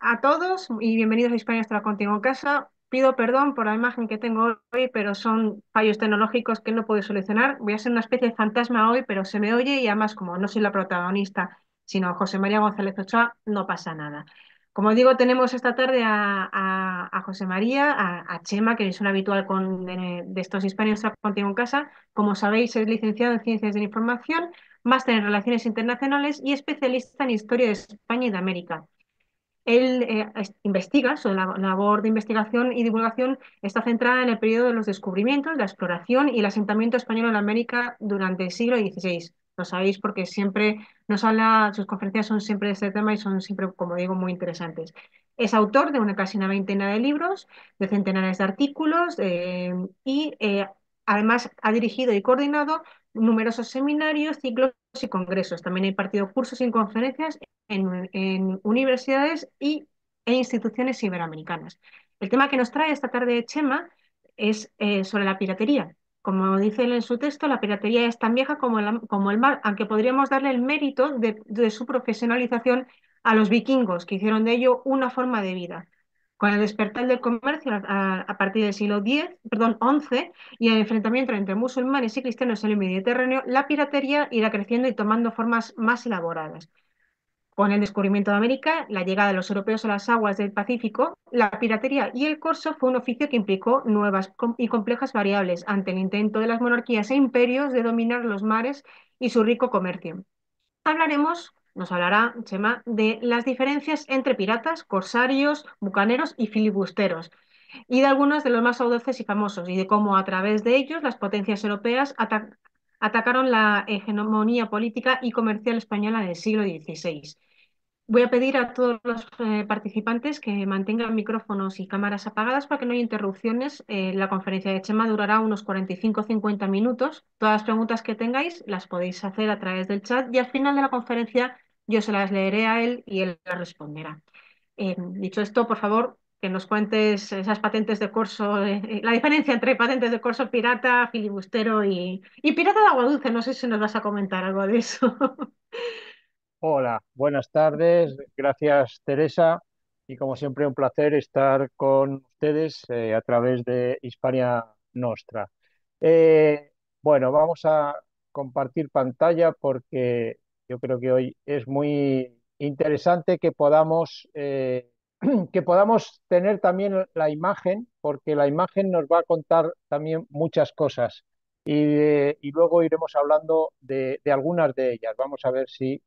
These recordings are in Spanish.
a, todos y bienvenidos a Hispania Extra contigo en casa. Pido perdón por la imagen que tengo hoy, pero son fallos tecnológicos que no puedo solucionar. Voy a ser una especie de fantasma hoy, pero se me oye y además como no soy la protagonista, sino José María González Ochoa, no pasa nada. Como digo, tenemos esta tarde a, José María, a, Chema, que es un habitual de, eh, de, estos hispanos contigo en casa. Como sabéis, es licenciado en Ciencias de la Información, máster en Relaciones Internacionales y especialista en Historia de España y de América. Él eh, investiga, su labor de investigación y divulgación está centrada en el periodo de los descubrimientos, la exploración y el asentamiento español en América durante el siglo XVI. Lo sabéis porque siempre nos habla, sus conferencias son siempre de este tema y son siempre, como digo, muy interesantes. Es autor de una casi una veintena de libros, de centenares de artículos eh, y eh, además ha dirigido y coordinado numerosos seminarios, ciclos y congresos. También he impartido cursos y conferencias en, universidades y, e instituciones iberoamericanas. El tema que nos trae esta tarde Chema es eh, sobre la piratería. Como dice él en su texto, la piratería es tan vieja como el, mar, aunque podríamos darle el mérito de su profesionalización a los vikingos, que hicieron de ello una forma de vida con el despertar del comercio a, partir del siglo X, perdón, XI y el enfrentamiento entre musulmanes y cristianos en el Mediterráneo, la piratería irá creciendo y tomando formas más elaboradas. Con el descubrimiento de América, la llegada de los europeos a las aguas del Pacífico, la piratería y el corso fue un oficio que implicó nuevas y complejas variables ante el intento de las monarquías e imperios de dominar los mares y su rico comercio. Hablaremos nos hablará, Chema, de las diferencias entre piratas, corsarios, bucaneros y filibusteros, y de algunos de los más audaces y famosos, y de cómo a través de ellos las potencias europeas atacaron la hegemonía política y comercial española del siglo XVI. Voy a pedir a todos los eh, participantes que mantengan micrófonos y cámaras apagadas para que no haya interrupciones. Eh, la conferencia de Chema durará unos 45-50 minutos. Todas las preguntas que tengáis las podéis hacer a través del chat y al final de la conferencia yo se las leeré a él y él las responderá. Eh, dicho esto, por favor, que nos cuentes esas patentes de curso, eh, la diferencia entre patentes de curso pirata, filibustero y, y pirata de agua dulce. No sé si nos vas a comentar algo de eso. Hola, buenas tardes. Gracias, Teresa. Y como siempre, un placer estar con ustedes eh, a través de Hispania Nostra. bueno, vamos a compartir pantalla porque yo creo que hoy es muy interesante que podamos, eh, que podamos tener también la imagen, porque la imagen nos va a contar también muchas cosas. Y, eh, luego iremos hablando de, algunas de ellas. Vamos a ver si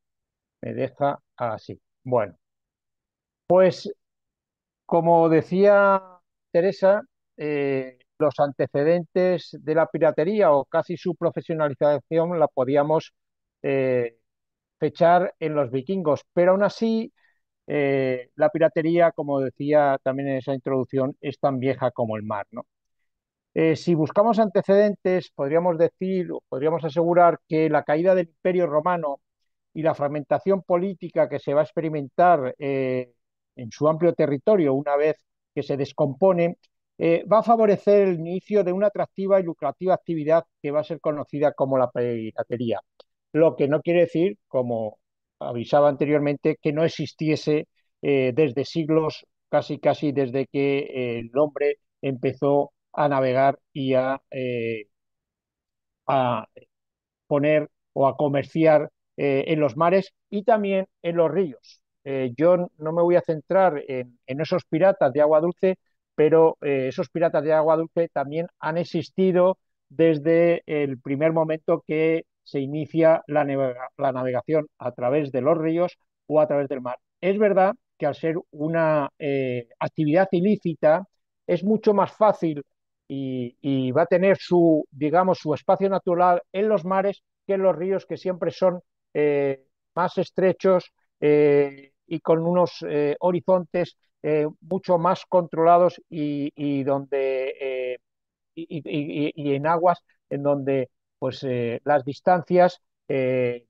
me deja así. Bueno, pues como decía Teresa, eh, los antecedentes de la piratería o casi su profesionalización la podíamos fechar en los vikingos, pero aún así eh, la piratería, como decía también en esa introducción, es tan vieja como el mar. ¿no? Eh, si buscamos antecedentes, podríamos decir, podríamos asegurar que la caída del Imperio Romano y la fragmentación política que se va a experimentar eh, en su amplio territorio una vez que se descompone, va a favorecer el inicio de una atractiva y lucrativa actividad que va a ser conocida como la piratería lo que no quiere decir, como avisaba anteriormente, que no existiese eh, desde siglos, casi casi desde que eh, el hombre empezó a navegar y a, eh, poner o a comerciar en los mares y también en los ríos. yo no me voy a centrar en esos piratas de agua dulce, pero esos piratas de agua dulce también han existido desde el primer momento que se inicia la, navegación a través de los ríos o a través del mar. Es verdad que al ser una eh, actividad ilícita es mucho más fácil y, va a tener su, digamos, su espacio natural en los mares que en los ríos que siempre son eh, más estrechos eh, y con unos horizontes mucho más controlados y, y en aguas en donde pues eh, las distancias eh,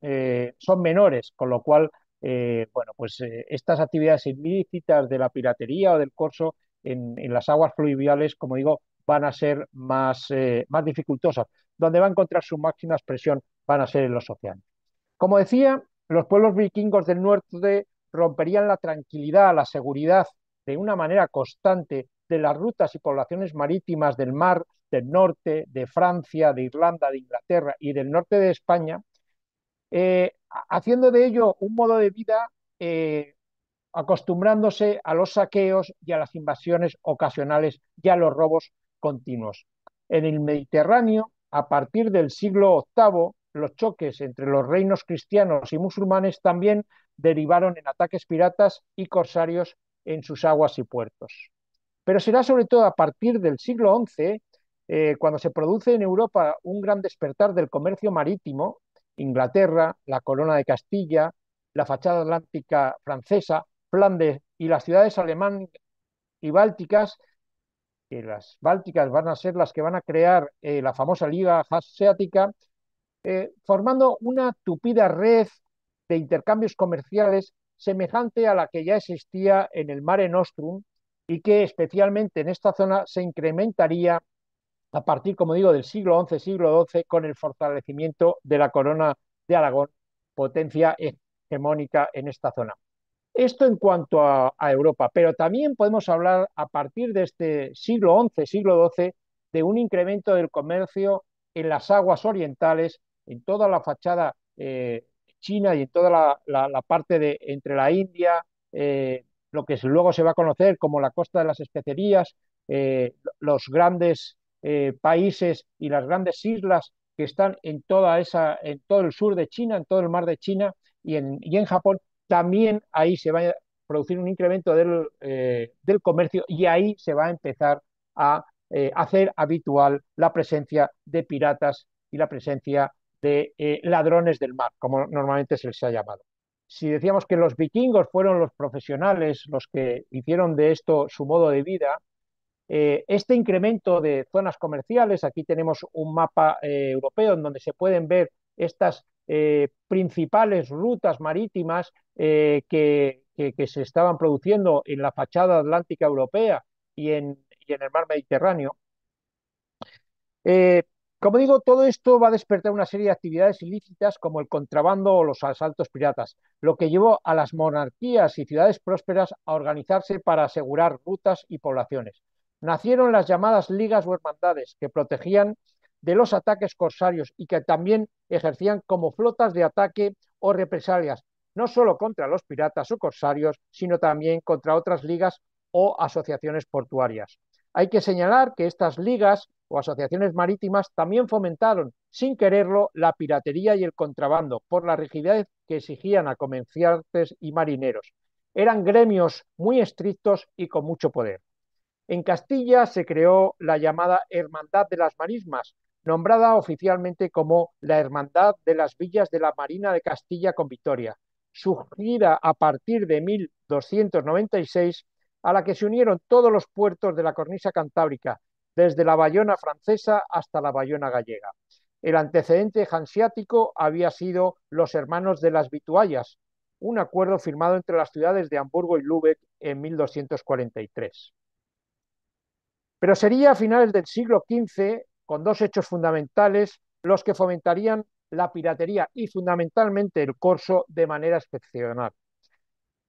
eh, son, menores, con lo cual, bueno, pues estas actividades ilícitas de la piratería o del corso en, las aguas fluviales, como digo, van a ser más, más dificultosas. Donde va a encontrar su máxima expresión van a ser en los océanos. Como decía, los pueblos vikingos del norte romperían la tranquilidad, la seguridad de una manera constante de las rutas y poblaciones marítimas del mar del norte, de Francia, de Irlanda, de Inglaterra y del norte de España, eh, haciendo de ello un modo de vida eh, acostumbrándose a los saqueos y a las invasiones ocasionales y a los robos continuos. En el Mediterráneo, a partir del siglo VIII, los choques entre los reinos cristianos y musulmanes también derivaron en ataques piratas y corsarios en sus aguas y puertos. Pero será sobre todo a partir del siglo XI eh, cuando se produce en Europa un gran despertar del comercio marítimo, Inglaterra, la corona de Castilla, la fachada atlántica francesa, Flandes y las ciudades alemanas y bálticas, que las bálticas van a ser las que van a crear eh, la famosa Liga Asiática, eh, formando una tupida red de intercambios comerciales semejante a la que ya existía en el Mare Nostrum y que especialmente en esta zona se incrementaría a partir, como digo, del siglo XI, siglo XII, con el fortalecimiento de la corona de Aragón, potencia hegemónica en esta zona. Esto en cuanto a, Europa, pero también podemos hablar a partir de este siglo XI, siglo XII, de un incremento del comercio en las aguas orientales, en toda la fachada eh, china y en toda la, parte de entre la India, eh, lo que luego se va a conocer como la costa de las especerías, eh, los grandes eh, países y las grandes islas que están en, toda esa, en todo el sur de China, en todo el mar de China y en, y en Japón, también ahí se va a producir un incremento del, eh, comercio y ahí se va a empezar a eh, hacer habitual la presencia de piratas y la presencia de ladrones del mar, como normalmente se les ha llamado. Si decíamos que los vikingos fueron los profesionales los que hicieron de esto su modo de vida, eh, este incremento de zonas comerciales, aquí tenemos un mapa eh, europeo en donde se pueden ver estas eh, principales rutas marítimas que, se estaban produciendo en la fachada atlántica europea y en el mar Mediterráneo. como digo, todo esto va a despertar una serie de actividades ilícitas como el contrabando o los asaltos piratas, lo que llevó a las monarquías y ciudades prósperas a organizarse para asegurar rutas y poblaciones nacieron las llamadas ligas o hermandades que protegían de los ataques corsarios y que también ejercían como flotas de ataque o represalias, no solo contra los piratas o corsarios, sino también contra otras ligas o asociaciones portuarias. Hay que señalar que estas ligas o asociaciones marítimas también fomentaron, sin quererlo, la piratería y el contrabando por la rigidez que exigían a comerciantes y marineros. Eran gremios muy estrictos y con mucho poder. En Castilla se creó la llamada Hermandad de las Marismas, nombrada oficialmente como la Hermandad de las Villas de la Marina de Castilla con Vitoria, surgida a partir de 1296, a la que se unieron todos los puertos de la cornisa cantábrica, desde la Bayona francesa hasta la Bayona gallega. El antecedente hanseático había sido los hermanos de las Vituallas, un acuerdo firmado entre las ciudades de Hamburgo y Lübeck en 1243. Pero sería a finales del siglo XV, con dos hechos fundamentales, los que fomentarían la piratería y fundamentalmente el corso de manera excepcional.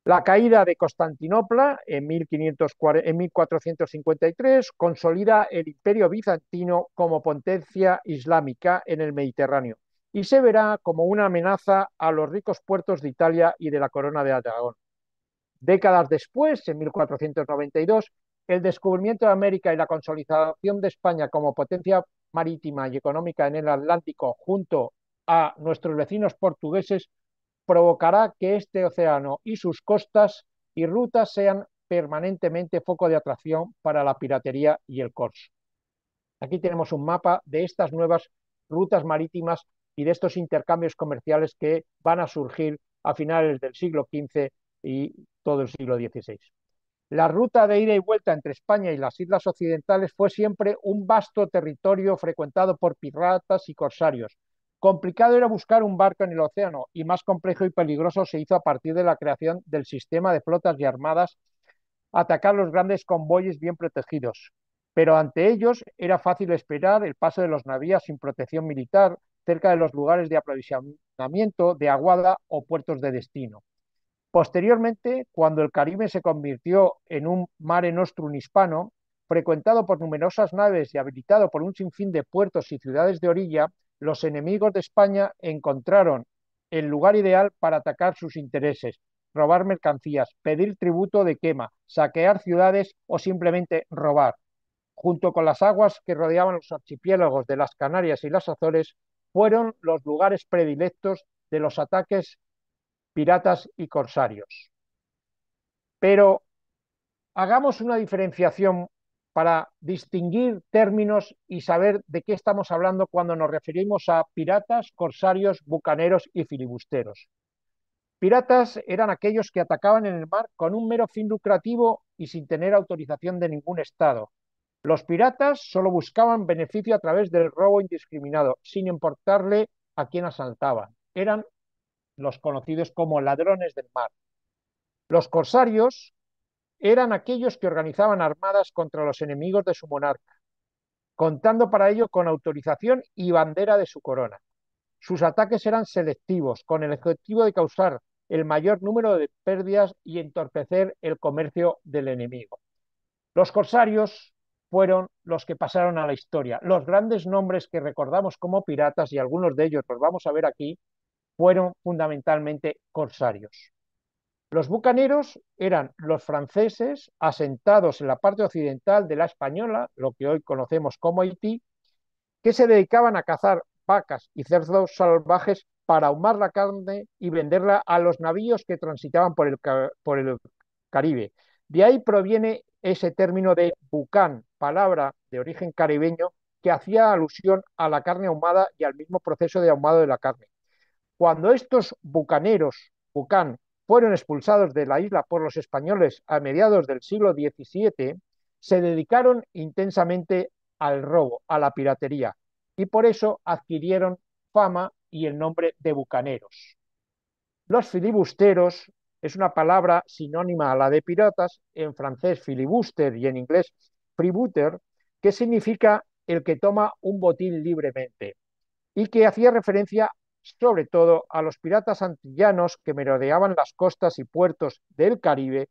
La caída de Constantinopla en, 1453 consolida el imperio bizantino como potencia islámica en el Mediterráneo y se verá como una amenaza a los ricos puertos de Italia y de la corona de Aragón. Décadas después, en 1492, el descubrimiento de América y la consolidación de España como potencia marítima y económica en el Atlántico junto a nuestros vecinos portugueses provocará que este océano y sus costas y rutas sean permanentemente foco de atracción para la piratería y el corso. Aquí tenemos un mapa de estas nuevas rutas marítimas y de estos intercambios comerciales que van a surgir a finales del siglo XV y todo el siglo XVI. La ruta de ida y vuelta entre España y las islas occidentales fue siempre un vasto territorio frecuentado por piratas y corsarios. Complicado era buscar un barco en el océano y más complejo y peligroso se hizo a partir de la creación del sistema de flotas y armadas atacar los grandes convoyes bien protegidos. Pero ante ellos era fácil esperar el paso de los navíos sin protección militar cerca de los lugares de aprovisionamiento, de aguada o puertos de destino. Posteriormente, cuando el Caribe se convirtió en un mare nostrum hispano, frecuentado por numerosas naves y habilitado por un sinfín de puertos y ciudades de orilla, los enemigos de España encontraron el lugar ideal para atacar sus intereses, robar mercancías, pedir tributo de quema, saquear ciudades o simplemente robar. Junto con las aguas que rodeaban los archipiélagos de las Canarias y las Azores, fueron los lugares predilectos de los ataques piratas y corsarios. Pero hagamos una diferenciación para distinguir términos y saber de qué estamos hablando cuando nos referimos a piratas, corsarios, bucaneros y filibusteros. Piratas eran aquellos que atacaban en el mar con un mero fin lucrativo y sin tener autorización de ningún Estado. Los piratas solo buscaban beneficio a través del robo indiscriminado, sin importarle a quién asaltaban. Eran los conocidos como ladrones del mar. Los corsarios eran aquellos que organizaban armadas contra los enemigos de su monarca, contando para ello con autorización y bandera de su corona. Sus ataques eran selectivos, con el objetivo de causar el mayor número de pérdidas y entorpecer el comercio del enemigo. Los corsarios fueron los que pasaron a la historia. Los grandes nombres que recordamos como piratas, y algunos de ellos los vamos a ver aquí, fueron fundamentalmente corsarios. Los bucaneros eran los franceses asentados en la parte occidental de la Española, lo que hoy conocemos como Haití, que se dedicaban a cazar vacas y cerdos salvajes para ahumar la carne y venderla a los navíos que transitaban por el, Caribe. De ahí proviene ese término de bucán, palabra de origen caribeño que hacía alusión a la carne ahumada y al mismo proceso de ahumado de la carne. Cuando estos bucaneros, bucán, fueron expulsados de la isla por los españoles a mediados del siglo XVII, se dedicaron intensamente al robo, a la piratería, y por eso adquirieron fama y el nombre de bucaneros. Los filibusteros es una palabra sinónima a la de piratas, en francés filibuster y en inglés freebooter, que significa el que toma un botín libremente y que hacía referencia sobre todo a los piratas antillanos que merodeaban las costas y puertos del Caribe,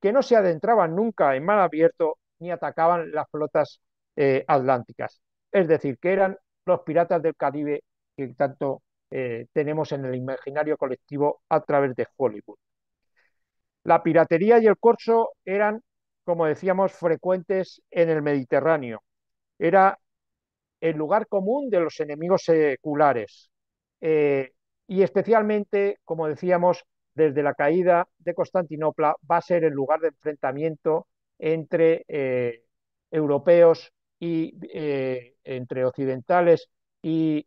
que no se adentraban nunca en mar abierto ni atacaban las flotas eh, atlánticas. Es decir, que eran los piratas del Caribe que tanto eh, tenemos en el imaginario colectivo a través de Hollywood. La piratería y el corso eran, como decíamos, frecuentes en el Mediterráneo. Era el lugar común de los enemigos seculares, eh, y especialmente, como decíamos, desde la caída de Constantinopla va a ser el lugar de enfrentamiento entre eh, europeos y eh, entre occidentales y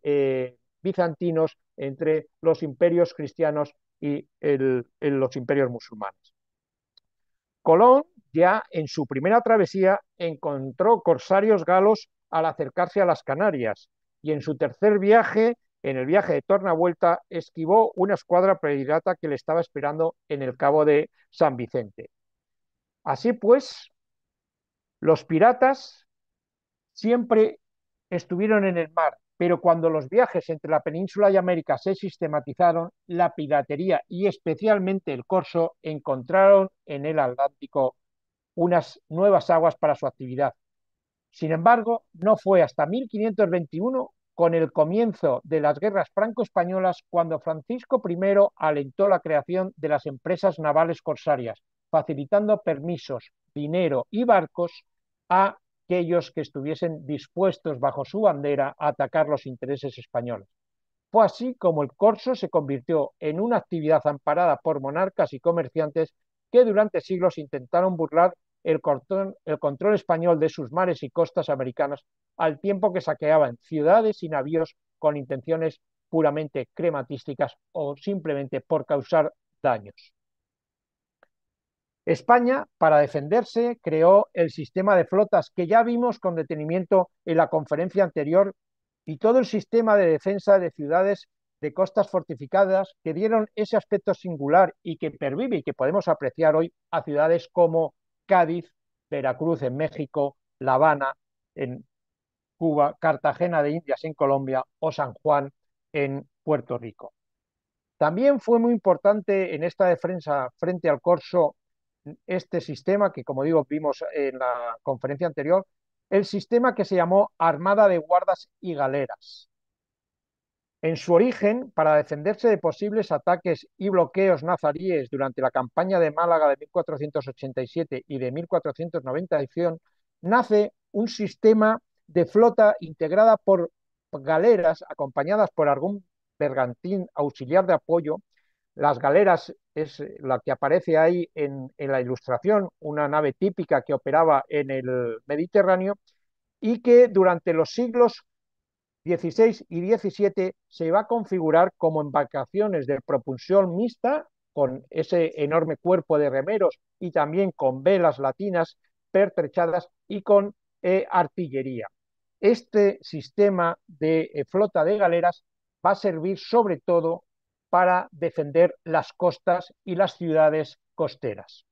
bizantinos, entre los imperios cristianos y los imperios musulmanes. Colón ya en su primera travesía encontró corsarios galos al acercarse a las Canarias y en su tercer viaje en el viaje de vuelta, esquivó una escuadra pirata que le estaba esperando en el cabo de San Vicente. Así pues, los piratas siempre estuvieron en el mar, pero cuando los viajes entre la península y América se sistematizaron, la piratería y especialmente el corso encontraron en el Atlántico unas nuevas aguas para su actividad. Sin embargo, no fue hasta 1521 con el comienzo de las guerras franco-españolas cuando Francisco I alentó la creación de las empresas navales corsarias, facilitando permisos, dinero y barcos a aquellos que estuviesen dispuestos bajo su bandera a atacar los intereses españoles. Fue así como el corso se convirtió en una actividad amparada por monarcas y comerciantes que durante siglos intentaron burlar el, control, español de sus mares y costas americanas al tiempo que saqueaban ciudades y navíos con intenciones puramente crematísticas o simplemente por causar daños. España, para defenderse, creó el sistema de flotas que ya vimos con detenimiento en la conferencia anterior y todo el sistema de defensa de ciudades de costas fortificadas que dieron ese aspecto singular y que pervive y que podemos apreciar hoy a ciudades como Cádiz, Veracruz en México, La Habana en Cuba, Cartagena de Indias en Colombia o San Juan en Puerto Rico. También fue muy importante en esta defensa frente al corso este sistema que, como digo, vimos en la conferencia anterior, el sistema que se llamó Armada de Guardas y Galeras. En su origen, para defenderse de posibles ataques y bloqueos nazaríes durante la campaña de Málaga de 1487 y de 1490, nace un sistema de flota integrada por galeras acompañadas por algún bergantín auxiliar de apoyo. Las galeras es la que aparece ahí en, la ilustración, una nave típica que operaba en el Mediterráneo y que durante los siglos XVI y XVII se va a configurar como embarcaciones de propulsión mixta con ese enorme cuerpo de remeros y también con velas latinas pertrechadas y con eh, artillería este sistema de eh, flota de galeras va a servir sobre todo para defender las costas y las ciudades costeras.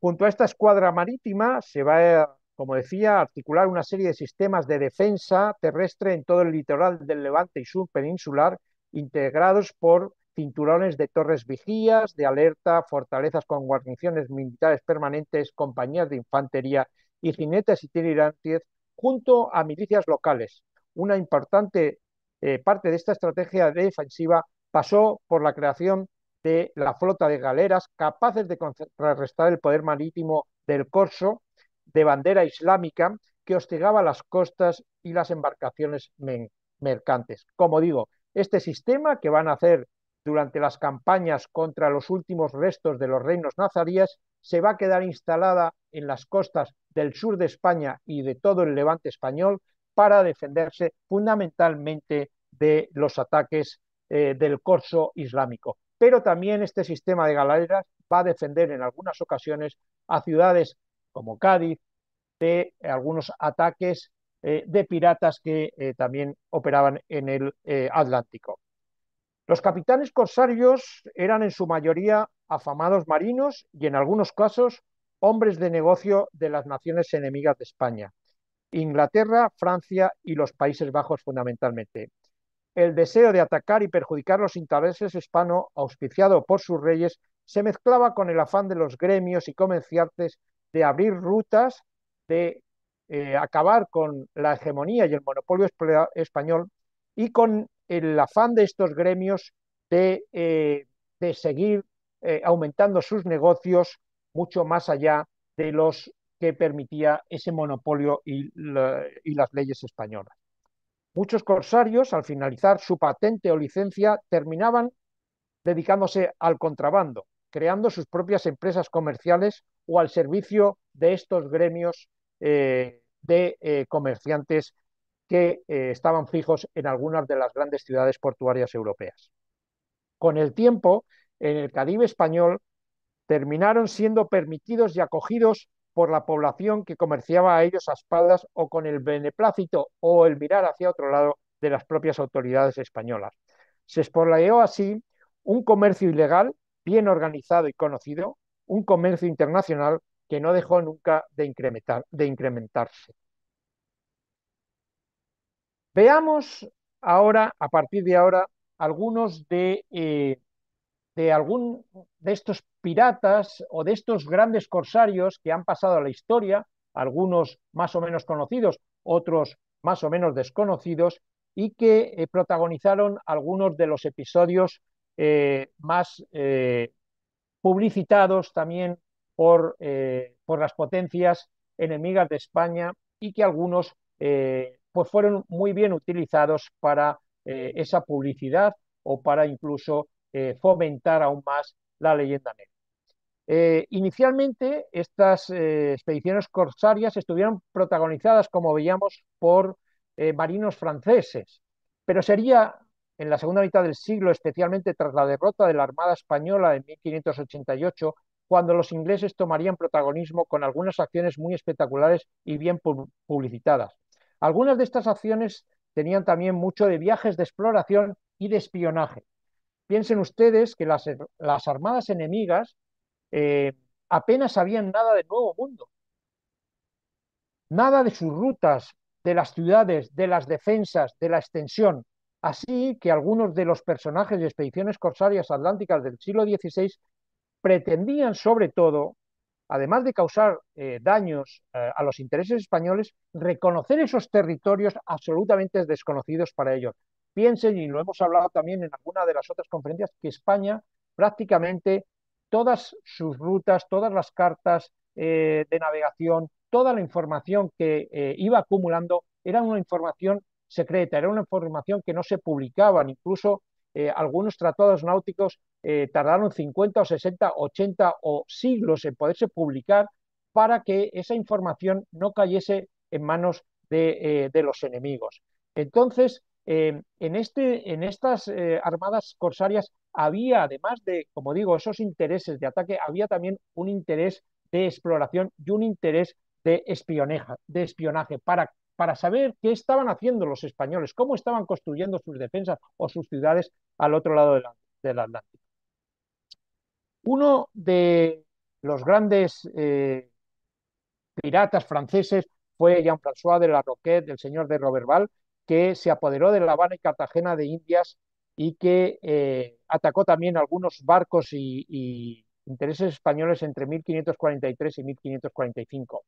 Junto a esta escuadra marítima se va a, como decía, a articular una serie de sistemas de defensa terrestre en todo el litoral del Levante y sur peninsular, integrados por cinturones de torres vigías, de alerta, fortalezas con guarniciones militares permanentes, compañías de infantería y jinetes itinerantes junto a milicias locales. Una importante eh, parte de esta estrategia defensiva pasó por la creación de la flota de galeras capaces de contrarrestar el poder marítimo del corso de bandera islámica que hostigaba las costas y las embarcaciones mercantes. Como digo, este sistema que van a hacer durante las campañas contra los últimos restos de los reinos nazaríes se va a quedar instalada en las costas del sur de España y de todo el levante español para defenderse fundamentalmente de los ataques eh, del corso islámico. Pero también este sistema de galeras va a defender en algunas ocasiones a ciudades como Cádiz de algunos ataques eh, de piratas que eh, también operaban en el Atlántico. Los capitanes corsarios eran en su mayoría afamados marinos y en algunos casos hombres de negocio de las naciones enemigas de España, Inglaterra, Francia y los Países Bajos fundamentalmente. El deseo de atacar y perjudicar los intereses hispano, auspiciado por sus reyes, se mezclaba con el afán de los gremios y comerciantes de abrir rutas, de eh, acabar con la hegemonía y el monopolio español y con el afán de estos gremios de, eh, seguir eh, aumentando sus negocios mucho más allá de los que permitía ese monopolio y, las leyes españolas. Muchos corsarios, al finalizar su patente o licencia, terminaban dedicándose al contrabando, creando sus propias empresas comerciales o al servicio de estos gremios eh, de eh, comerciantes que eh, estaban fijos en algunas de las grandes ciudades portuarias europeas. Con el tiempo, en el Caribe español terminaron siendo permitidos y acogidos por la población que comerciaba a ellos a espaldas o con el beneplácito o el mirar hacia otro lado de las propias autoridades españolas. Se espoleó así un comercio ilegal, bien organizado y conocido, un comercio internacional que no dejó nunca de, incrementarse. Veamos ahora, a partir de ahora, algunos de eh, de algún de estos piratas o de estos grandes corsarios que han pasado a la historia, algunos más o menos conocidos, otros más o menos desconocidos, y que eh, protagonizaron algunos de los episodios eh, más eh, publicitados también por, por, las potencias enemigas de España y que algunos pues fueron muy bien utilizados para esa publicidad o para incluso eh, fomentar aún más la leyenda negra. Eh, inicialmente, estas eh, expediciones corsarias estuvieron protagonizadas, como veíamos, por marinos franceses, pero sería en la segunda mitad del siglo, especialmente tras la derrota de la Armada Española en 1588, cuando los ingleses tomarían protagonismo con algunas acciones muy espectaculares y bien publicitadas. Algunas de estas acciones tenían también mucho de viajes de exploración y de espionaje. Piensen ustedes que las, armadas enemigas eh, apenas sabían nada del Nuevo Mundo, nada de sus rutas, de las ciudades, de las defensas, de la extensión. Así que algunos de los personajes de expediciones corsarias atlánticas del siglo XVI pretendían sobre todo, además de causar eh, daños eh, a los intereses españoles, reconocer esos territorios absolutamente desconocidos para ellos, Piensen, y lo hemos hablado también en alguna de las otras conferencias, que España prácticamente todas sus rutas, todas las cartas eh, de navegación, toda la información que eh, iba acumulando era una información secreta, era una información que no se publicaba, incluso eh, algunos tratados náuticos tardaron 50 o 60, 80 o siglos en poderse publicar para que esa información no cayese en manos de, de los enemigos. Entonces, eh, en, este, en estas eh, armadas corsarias había, además de, como digo, esos intereses de ataque, había también un interés de exploración y un interés de espionaje, de espionaje para, para saber qué estaban haciendo los españoles, cómo estaban construyendo sus defensas o sus ciudades al otro lado del Atlántico. Uno de los grandes eh, piratas franceses fue Jean-François de la Roquette, el señor de Roberval, que se apoderó de La Habana y Cartagena de Indias y que eh, atacó también algunos barcos y, y, intereses españoles entre 1543 y 1545.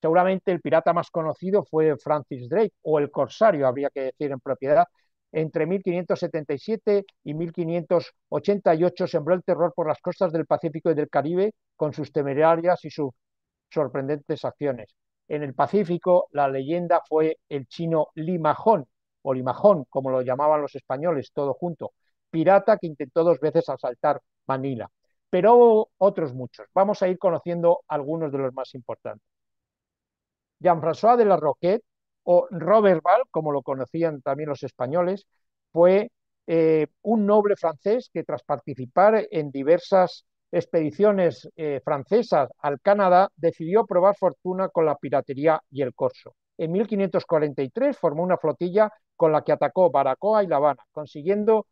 Seguramente el pirata más conocido fue Francis Drake, o el corsario, habría que decir en propiedad. Entre 1577 y 1588 sembró el terror por las costas del Pacífico y del Caribe con sus temerarias y sus sorprendentes acciones. En el Pacífico, la leyenda fue el chino Limajón, o Limajón, como lo llamaban los españoles, todo junto, pirata que intentó dos veces asaltar Manila. Pero otros muchos. Vamos a ir conociendo algunos de los más importantes. Jean-François de la Roquette, o Robert Val, como lo conocían también los españoles, fue eh, un noble francés que tras participar en diversas expediciones eh, francesas al Canadá, decidió probar fortuna con la piratería y el corso. En 1543 formó una flotilla con la que atacó Baracoa y La Habana, consiguiendo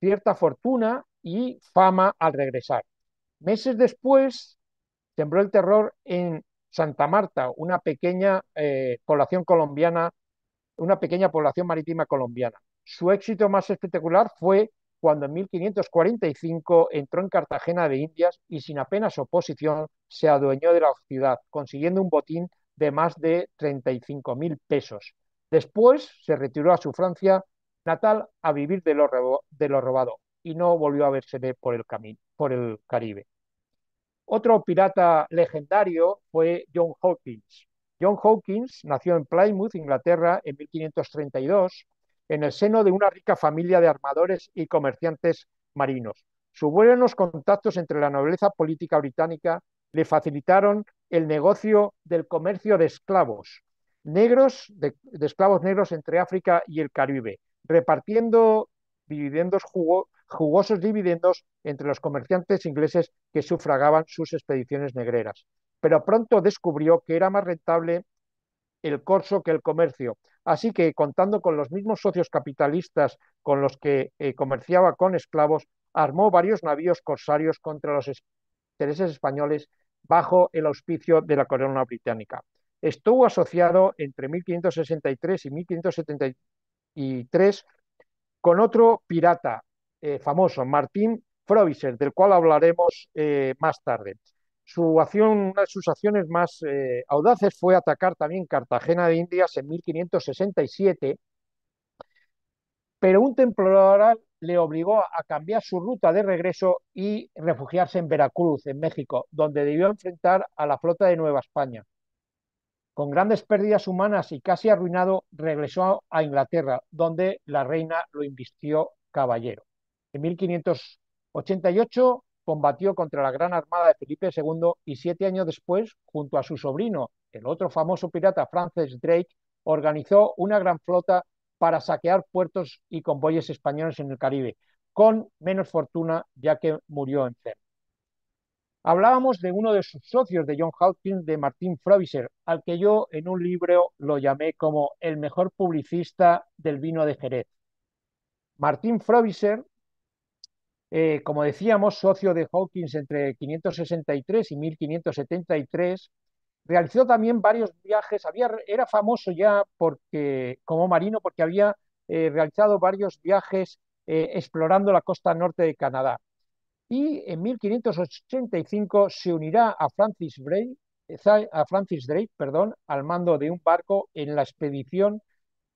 cierta fortuna y fama al regresar. Meses después, sembró el terror en Santa Marta, una pequeña eh, población colombiana, una pequeña población marítima colombiana. Su éxito más espectacular fue cuando en 1545 entró en Cartagena de Indias y sin apenas oposición se adueñó de la ciudad, consiguiendo un botín de más de mil pesos. Después se retiró a su Francia natal a vivir de lo, robado y no volvió a verse por el, camino, por el Caribe. Otro pirata legendario fue John Hawkins. John Hawkins nació en Plymouth, Inglaterra, en 1532 en el seno de una rica familia de armadores y comerciantes marinos. Sus buenos contactos entre la nobleza política británica le facilitaron el negocio del comercio de esclavos negros, de, esclavos negros entre África y el Caribe, repartiendo dividendos jugosos dividendos entre los comerciantes ingleses que sufragaban sus expediciones negreras. Pero pronto descubrió que era más rentable el corso que el comercio. Así que contando con los mismos socios capitalistas con los que eh, comerciaba con esclavos, armó varios navíos corsarios contra los intereses españoles bajo el auspicio de la corona británica. Estuvo asociado entre 1563 y 1573 con otro pirata eh, famoso, Martín Frobisher, del cual hablaremos eh, más tarde. Su acción, una de sus acciones más eh, audaces fue atacar también Cartagena de Indias en 1567, pero un temporal le obligó a cambiar su ruta de regreso y refugiarse en Veracruz, en México, donde debió enfrentar a la flota de Nueva España. Con grandes pérdidas humanas y casi arruinado, regresó a Inglaterra, donde la reina lo invistió caballero. En 1588 combatió contra la Gran Armada de Felipe II y siete años después, junto a su sobrino, el otro famoso pirata Francis Drake, organizó una gran flota para saquear puertos y convoyes españoles en el Caribe, con menos fortuna ya que murió enfermo. Hablábamos de uno de sus socios, de John Hawkins, de Martin Frobisher, al que yo en un libro lo llamé como el mejor publicista del vino de Jerez. Martin Frobisher eh, como decíamos, socio de Hawkins entre 563 y 1573, realizó también varios viajes, era famoso ya porque, como marino porque había eh, realizado varios viajes eh, explorando la costa norte de Canadá. Y en 1585 se unirá a Francis Drake, a Francis Drake perdón, al mando de un barco en la expedición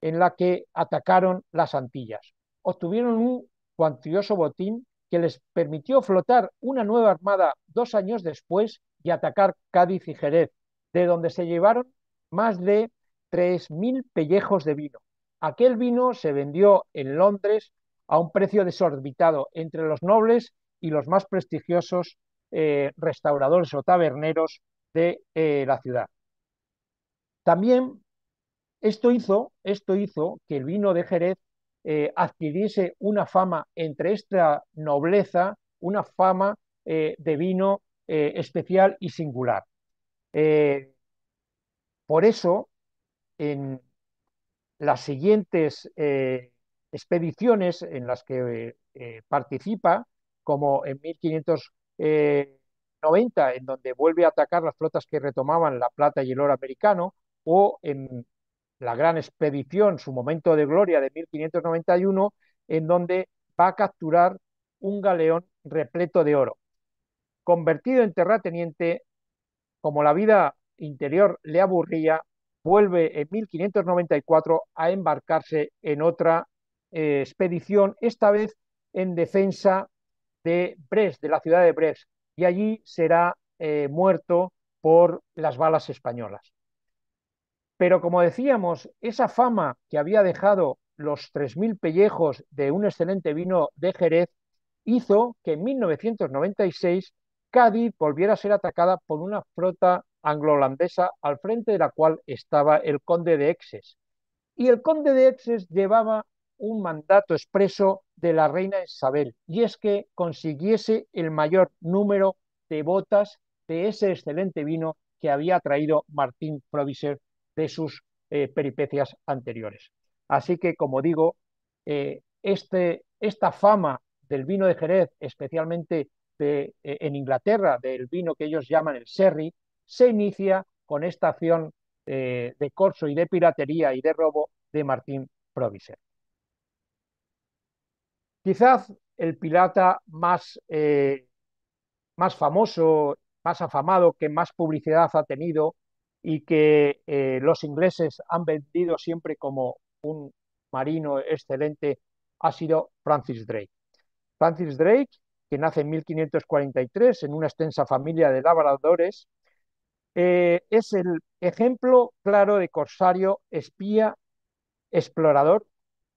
en la que atacaron las Antillas. Obtuvieron un cuantioso botín que les permitió flotar una nueva armada dos años después y atacar Cádiz y Jerez, de donde se llevaron más de 3.000 pellejos de vino. Aquel vino se vendió en Londres a un precio desorbitado entre los nobles y los más prestigiosos eh, restauradores o taberneros de eh, la ciudad. También esto hizo, esto hizo que el vino de Jerez eh, adquiriese una fama entre esta nobleza, una fama eh, de vino eh, especial y singular. por eso, en las siguientes expediciones en las que participa, como en 1590, en donde vuelve a atacar las flotas que retomaban la plata y el oro americano, o en la gran expedición, su momento de gloria de 1591, en donde va a capturar un galeón repleto de oro. Convertido en terrateniente, como la vida interior le aburría, vuelve en 1594 a embarcarse en otra eh, expedición, esta vez en defensa de Brest, de la ciudad de Brest, y allí será eh, muerto por las balas españolas. Pero como decíamos, esa fama que había dejado los 3.000 pellejos de un excelente vino de Jerez hizo que en 1996 Cádiz volviera a ser atacada por una flota anglo-holandesa al frente de la cual estaba el conde de Exes. Y el conde de Exes llevaba un mandato expreso de la reina Isabel, y es que consiguiese el mayor número de botas de ese excelente vino que había traído Martín Proviser de sus eh, peripecias anteriores. Así que, como digo, eh, este, esta fama del vino de Jerez, especialmente de, eh, en Inglaterra, del vino que ellos llaman el Sherry, se inicia con esta acción de corso y de piratería y de robo de Martín Proviser. Quizás el pirata más, más famoso, más afamado, que más publicidad ha tenido y que eh, los ingleses han vendido siempre como un marino excelente ha sido Francis Drake. Francis Drake, que nace en 1543 en una extensa familia de labradores, eh, es el ejemplo claro de corsario, espía, explorador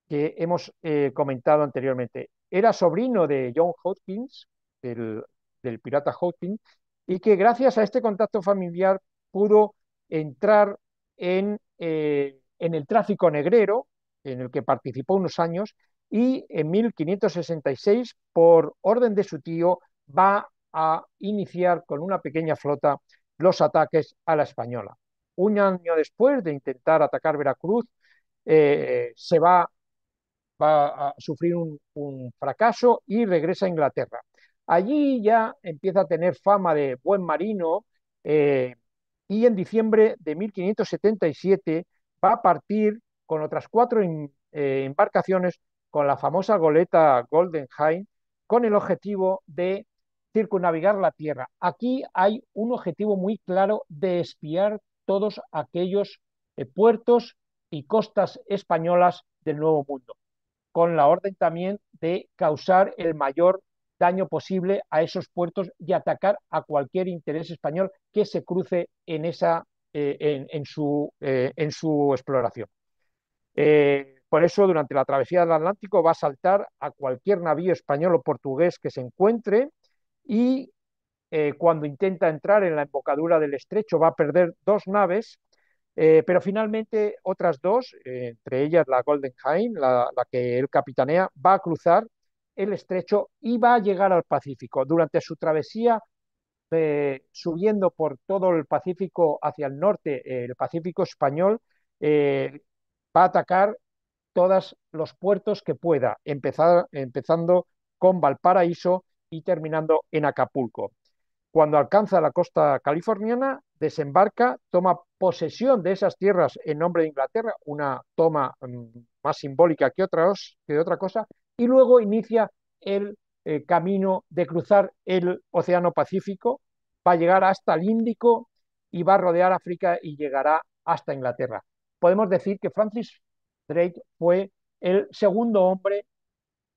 que hemos eh, comentado anteriormente. Era sobrino de John Hopkins, del, del pirata Hopkins, y que gracias a este contacto familiar pudo entrar eh, en, el tráfico negrero, en el que participó unos años, y en 1566, por orden de su tío, va a iniciar con una pequeña flota los ataques a la española. Un año después de intentar atacar Veracruz, eh, se va, a sufrir un, fracaso y regresa a Inglaterra. Allí ya empieza a tener fama de buen marino, eh, y en diciembre de 1577 va a partir con otras cuatro eh, embarcaciones con la famosa goleta Golden Hind con el objetivo de circunnavigar la Tierra. Aquí hay un objetivo muy claro de espiar todos aquellos eh, puertos y costas españolas del Nuevo Mundo, con la orden también de causar el mayor daño posible a esos puertos y atacar a cualquier interés español que se cruce en, esa, eh, en, su, eh, en, su, exploración. Eh, por eso, durante la travesía del Atlántico va a saltar a cualquier navío español o portugués que se encuentre y cuando intenta entrar en la embocadura del estrecho va a perder dos naves pero finalmente otras dos, entre ellas la Golden Hind, la, la, que él capitanea, va a cruzar el estrecho y va a llegar al Pacífico. Durante su travesía, eh, subiendo por todo el Pacífico hacia el norte, el Pacífico español, eh, va a atacar todos los puertos que pueda, empezando con Valparaíso y terminando en Acapulco. Cuando alcanza la costa californiana, desembarca, toma posesión de esas tierras en nombre de Inglaterra, una toma mm, más simbólica que, que otra cosa, y luego inicia el eh, camino de cruzar el Océano Pacífico, va a llegar hasta el Índico y va a rodear África y llegará hasta Inglaterra. Podemos decir que Francis Drake fue el segundo hombre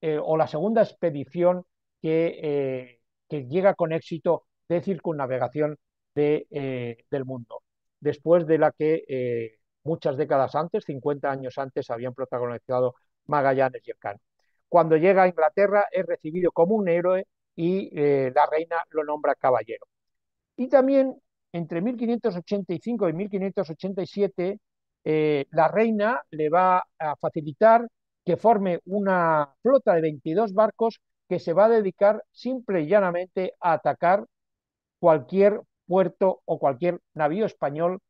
eh, o la segunda expedición eh, que, llega con éxito de circunnavegación del mundo, después de la que muchas décadas antes, 50 años antes, habían protagonizado Magallanes y Elcano cuando llega a Inglaterra es recibido como un héroe y eh, la reina lo nombra caballero. Y también entre 1585 y 1587 eh, la reina le va a facilitar que forme una flota de 22 barcos que se va a dedicar simple y llanamente a atacar cualquier puerto o cualquier navío español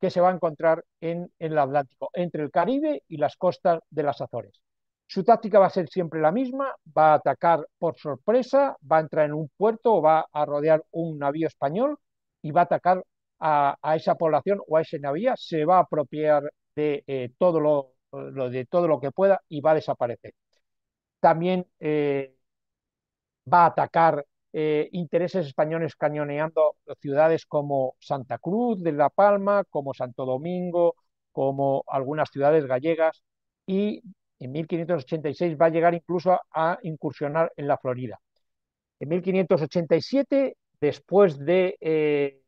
que se va a encontrar en el Atlántico, entre el Caribe y las costas de las Azores. Su táctica va a ser siempre la misma, va a atacar por sorpresa, va a entrar en un puerto o va a rodear un navío español y va a atacar a, esa población o a ese navío, se va a apropiar de, eh, todo lo, de todo lo que pueda y va a desaparecer. También eh, va a atacar eh, intereses españoles cañoneando ciudades como Santa Cruz de La Palma, como Santo Domingo, como algunas ciudades gallegas y en 1586 va a llegar incluso a, incursionar en la Florida. En 1587, después de, eh,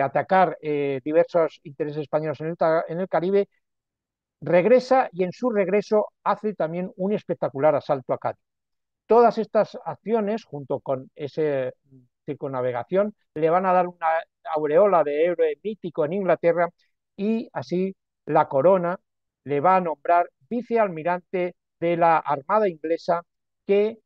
atacar eh, diversos intereses españoles en el, Caribe, regresa y en su regreso hace también un espectacular asalto a Cádiz. Todas estas acciones, junto con esa mm, navegación, le van a dar una aureola de héroe mítico en Inglaterra y así la corona le va a nombrar vicealmirante de la Armada Inglesa que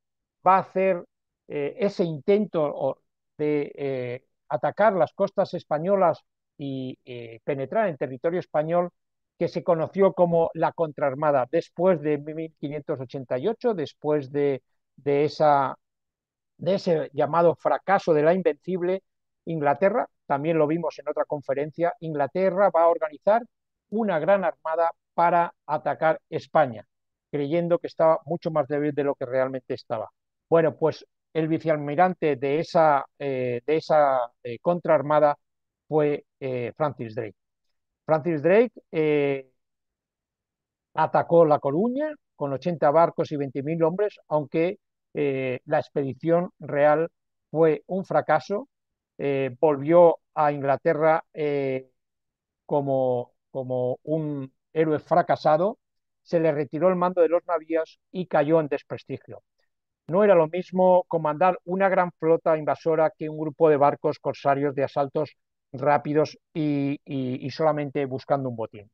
va a hacer eh, ese intento de eh, atacar las costas españolas y eh, penetrar en territorio español que se conoció como la contraarmada después de 1588, después de, de, esa, de ese llamado fracaso de la invencible, Inglaterra, también lo vimos en otra conferencia, Inglaterra va a organizar una gran armada para atacar España, creyendo que estaba mucho más débil de lo que realmente estaba. Bueno, pues el vicealmirante de esa, eh, de esa eh, contraarmada fue eh, Francis Drake. Francis Drake atacó La Coruña con 80 barcos y 20.000 hombres, aunque la expedición real fue un fracaso. volvió a Inglaterra como, como un héroe fracasado, se le retiró el mando de los navíos y cayó en desprestigio. No era lo mismo comandar una gran flota invasora que un grupo de barcos corsarios de asaltos rápidos y, solamente buscando un botín.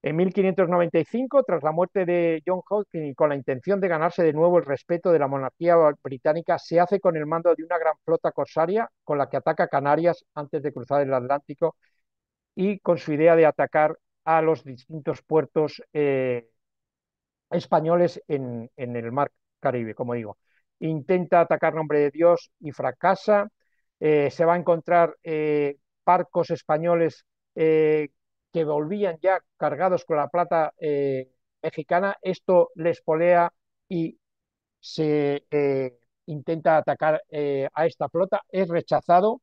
En 1595, tras la muerte de John Hawkins y con la intención de ganarse de nuevo el respeto de la monarquía británica, se hace con el mando de una gran flota corsaria con la que ataca Canarias antes de cruzar el Atlántico y con su idea de atacar a los distintos puertos eh, españoles en, el mar Caribe, como digo. Intenta atacar nombre de Dios y fracasa. Eh, se va a encontrar eh, barcos españoles que volvían ya cargados con la plata mexicana. Esto les polea y se intenta atacar a esta flota. Es rechazado.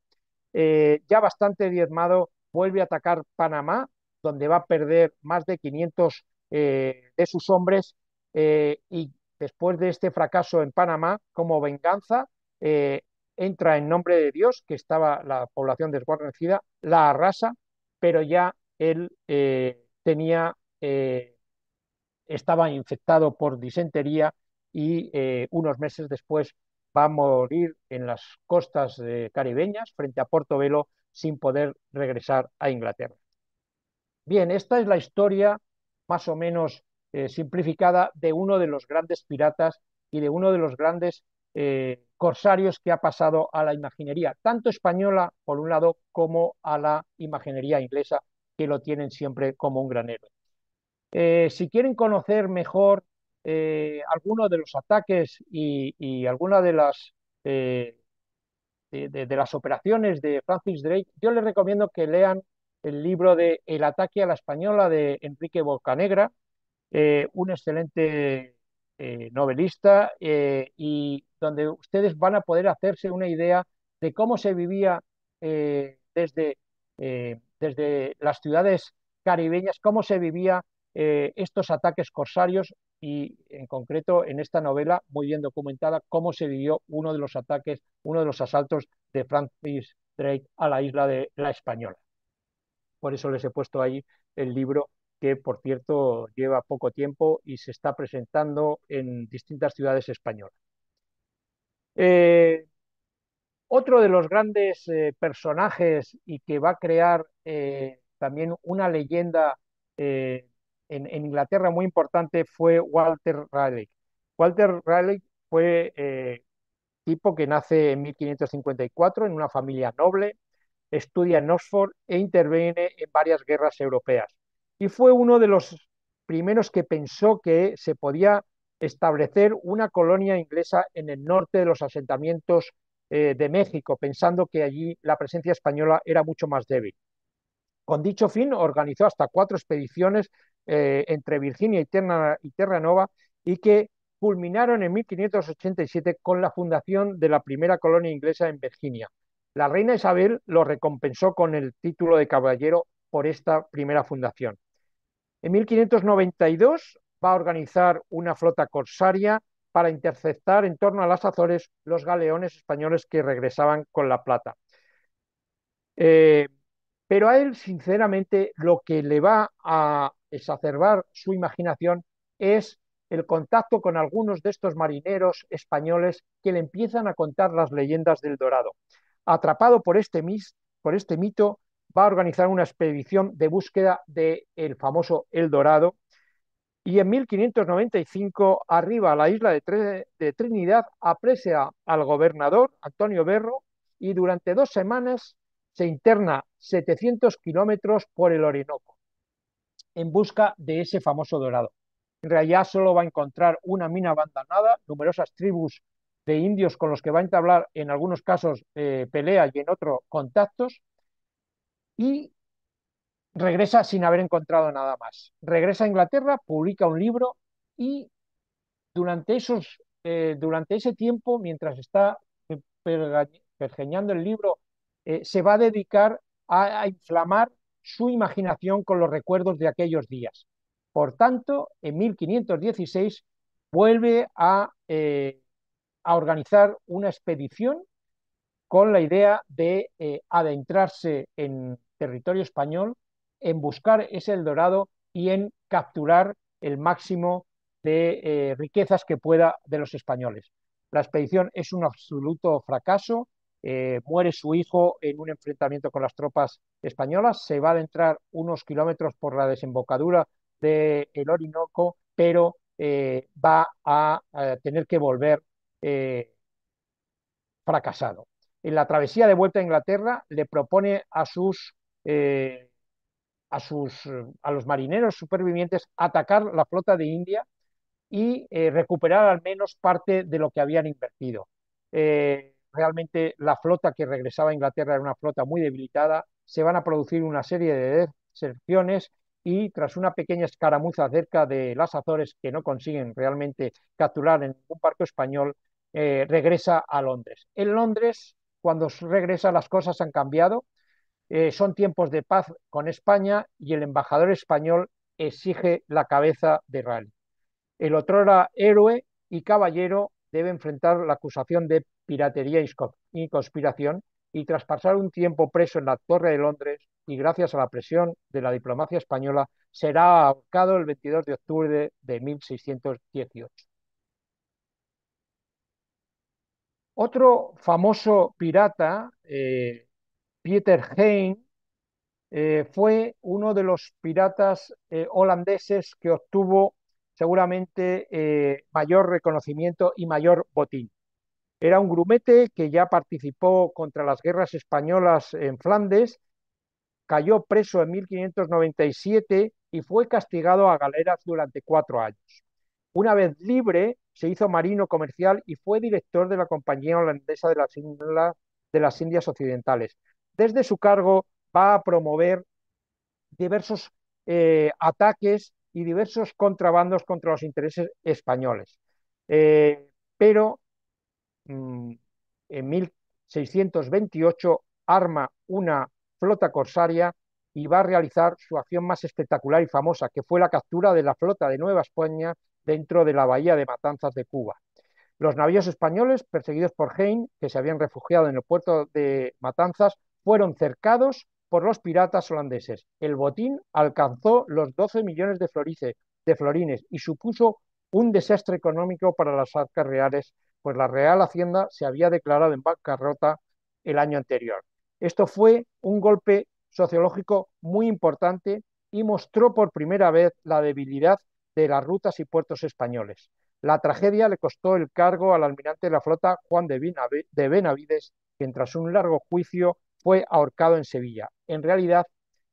ya bastante diezmado, vuelve a atacar Panamá, donde va a perder más de 500 eh, de sus hombres eh, y después de este fracaso en Panamá, como venganza, eh, entra en nombre de Dios, que estaba la población desguarnecida, la arrasa, pero ya él tenía, estaba infectado por disentería y unos meses después va a morir en las costas caribeñas frente a Portobelo sin poder regresar a Inglaterra. Bien, esta es la historia más o menos eh, simplificada de uno de los grandes piratas y de uno de los grandes eh, corsarios que ha pasado a la imaginería, tanto española por un lado como a la imaginería inglesa, que lo tienen siempre como un gran héroe. Eh, si quieren conocer mejor algunos de los ataques y, alguna de las, de, las operaciones de Francis Drake, yo les recomiendo que lean el libro de El ataque a la española de Enrique Bocanegra, eh, un excelente eh, novelista, eh, y donde ustedes van a poder hacerse una idea de cómo se vivía desde, desde las ciudades caribeñas, cómo se vivía estos ataques corsarios y en concreto en esta novela muy bien documentada cómo se vivió uno de los ataques, uno de los asaltos de Francis Drake a la isla de la Española. Por eso les he puesto ahí el libro que, por cierto, lleva poco tiempo y se está presentando en distintas ciudades españolas. Eh, otro de los grandes eh, personajes y que va a crear eh, también una leyenda en, Inglaterra muy importante fue Walter Raleigh. Walter Raleigh fue tipo que nace en 1554 en una familia noble, estudia en Oxford e interviene en varias guerras europeas. Y fue uno de los primeros que pensó que se podía establecer una colonia inglesa en el norte de los asentamientos eh, de México, pensando que allí la presencia española era mucho más débil. Con dicho fin, organizó hasta cuatro expediciones eh, entre Virginia y, y Terranova y que culminaron en 1587 con la fundación de la primera colonia inglesa en Virginia, la reina Isabel lo recompensó con el título de caballero por esta primera fundación. En 1592 va a organizar una flota corsaria para interceptar en torno a las Azores los galeones españoles que regresaban con la plata. Eh, pero a él, sinceramente, lo que le va a exacerbar su imaginación es el contacto con algunos de estos marineros españoles que le empiezan a contar las leyendas del Dorado atrapado este por este, mito, va a organizar una expedición de búsqueda del el famoso El Dorado. Y en 1595 arriba a la isla de, de Trinidad, aprecia al gobernador Antonio Berro y durante dos semanas se interna 700 kilómetros por el Orinoco en busca de ese famoso dorado. En realidad solo va a encontrar una mina abandonada, numerosas tribus de indios con los que va a entablar en algunos casos eh, pelea y en otros contactos, y regresa sin haber encontrado nada más. Regresa a Inglaterra, publica un libro y durante, esos, eh, durante ese tiempo, mientras está pergeñando el libro, eh, se va a dedicar a, inflamar su imaginación con los recuerdos de aquellos días. Por tanto, en 1516 vuelve a a organizar una expedición con la idea de eh, adentrarse en territorio español, en buscar ese Eldorado y en capturar el máximo de eh, riquezas que pueda de los españoles. La expedición es un absoluto fracaso. Eh, muere su hijo en un enfrentamiento con las tropas españolas. Se va a adentrar unos kilómetros por la desembocadura del Orinoco, pero va a, tener que volver eh, fracasado. En la travesía de vuelta a Inglaterra le propone a sus, eh, a sus a los marineros supervivientes atacar la flota de India y eh, recuperar al menos parte de lo que habían invertido. realmente la flota que regresaba a Inglaterra era una flota muy debilitada. Se van a producir una serie de deserciones y tras una pequeña escaramuza cerca de las Azores que no consiguen realmente capturar en ningún barco español, eh, regresa a Londres. En Londres, cuando regresa, las cosas han cambiado. Eh, son tiempos de paz con España y el embajador español exige la cabeza de Raleigh. El era héroe y caballero debe enfrentar la acusación de piratería y conspiración y tras pasar un tiempo preso en la Torre de Londres y gracias a la presión de la diplomacia española, será ahorcado el 22 de octubre de 1618. Otro famoso pirata, eh, Pieter Hein, eh, fue uno de los piratas eh, holandeses que obtuvo seguramente mayor reconocimiento y mayor botín. Era un grumete que ya participó contra las guerras españolas en Flandes, cayó preso en 1597 y fue castigado a galeras durante cuatro años. Una vez libre, se hizo marino comercial y fue director de la Compañía Holandesa de las, Indias Occidentales. Desde su cargo va a promover diversos eh, ataques y diversos contrabandos contra los intereses españoles. Eh, pero Mm, en 1628 arma una flota corsaria y va a realizar su acción más espectacular y famosa, que fue la captura de la flota de Nueva España dentro de la bahía de Matanzas de Cuba. Los navíos españoles, perseguidos por Hein, que se habían refugiado en el puerto de Matanzas, fueron cercados por los piratas holandeses. El botín alcanzó los 12 millones de, de florines y supuso un desastre económico para las arcas reales pues la Real Hacienda se había declarado en bancarrota el año anterior. Esto fue un golpe sociológico muy importante y mostró por primera vez la debilidad de las rutas y puertos españoles. La tragedia le costó el cargo al almirante de la flota Juan de Benavides, quien tras un largo juicio fue ahorcado en Sevilla. En realidad,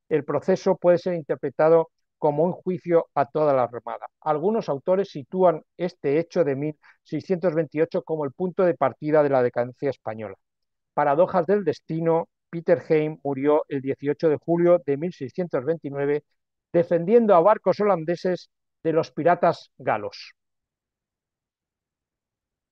el proceso puede ser interpretado como un juicio a toda la Armada. Algunos autores sitúan este hecho de 1628 como el punto de partida de la decadencia española. Paradojas del destino, Peter Heim murió el 18 de julio de 1629 defendiendo a barcos holandeses de los piratas galos.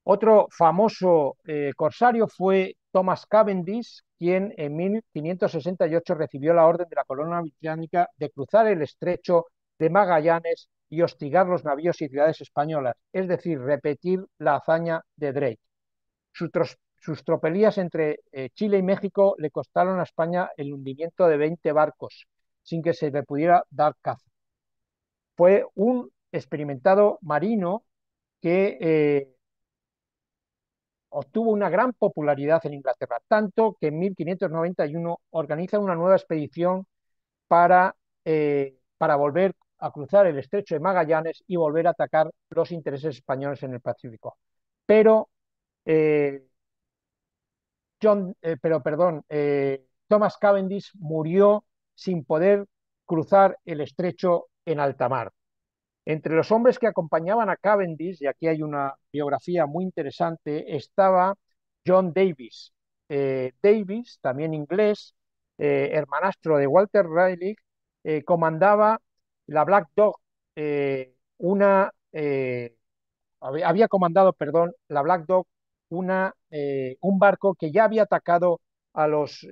Otro famoso eh, corsario fue Thomas Cavendish, quien en 1568 recibió la orden de la corona británica de cruzar el estrecho de Magallanes y hostigar los navíos y ciudades españolas, es decir, repetir la hazaña de Drake. Sus, tropelías entre eh, Chile y México le costaron a España el hundimiento de 20 barcos, sin que se le pudiera dar caza. Fue un experimentado marino que eh, obtuvo una gran popularidad en Inglaterra, tanto que en 1591 organiza una nueva expedición para, eh, para volver a cruzar el estrecho de Magallanes y volver a atacar los intereses españoles en el Pacífico. Pero, eh, John, eh, pero perdón, Thomas Cavendish murió sin poder cruzar el estrecho en alta mar. Entre los hombres que acompañaban a Cavendish, y aquí hay una biografía muy interesante, estaba John Davis. Eh, Davis, también inglés, eh, hermanastro de Walter Raleigh, eh, comandaba la Black Dog, una había comandado, perdón, la Black Dog, una, un barco que ya había atacado a los,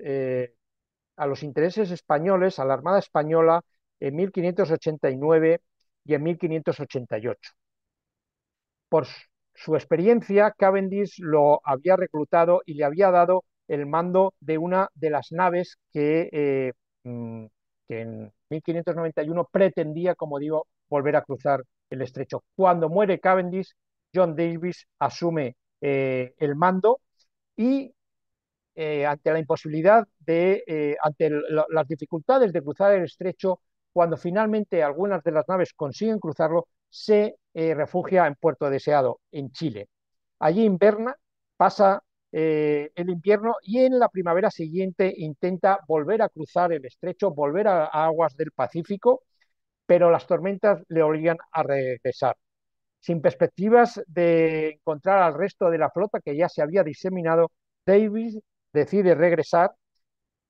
a los intereses españoles, a la Armada Española, en 1589 y en 1588. Por su experiencia, Cavendish lo había reclutado y le había dado el mando de una de las naves que, eh, mm, en 1591 pretendía, como digo, volver a cruzar el estrecho. Cuando muere Cavendish, John Davis asume eh, el mando y eh, ante la imposibilidad de, ante las dificultades de cruzar el estrecho, cuando finalmente algunas de las naves consiguen cruzarlo, se eh, refugia en Puerto Deseado, en Chile. Allí inverna, pasa eh, el invierno y en la primavera siguiente intenta volver a cruzar el estrecho, volver a aguas del Pacífico, pero las tormentas le obligan a regresar. Sin perspectivas de encontrar al resto de la flota que ya se había diseminado, Davis decide regresar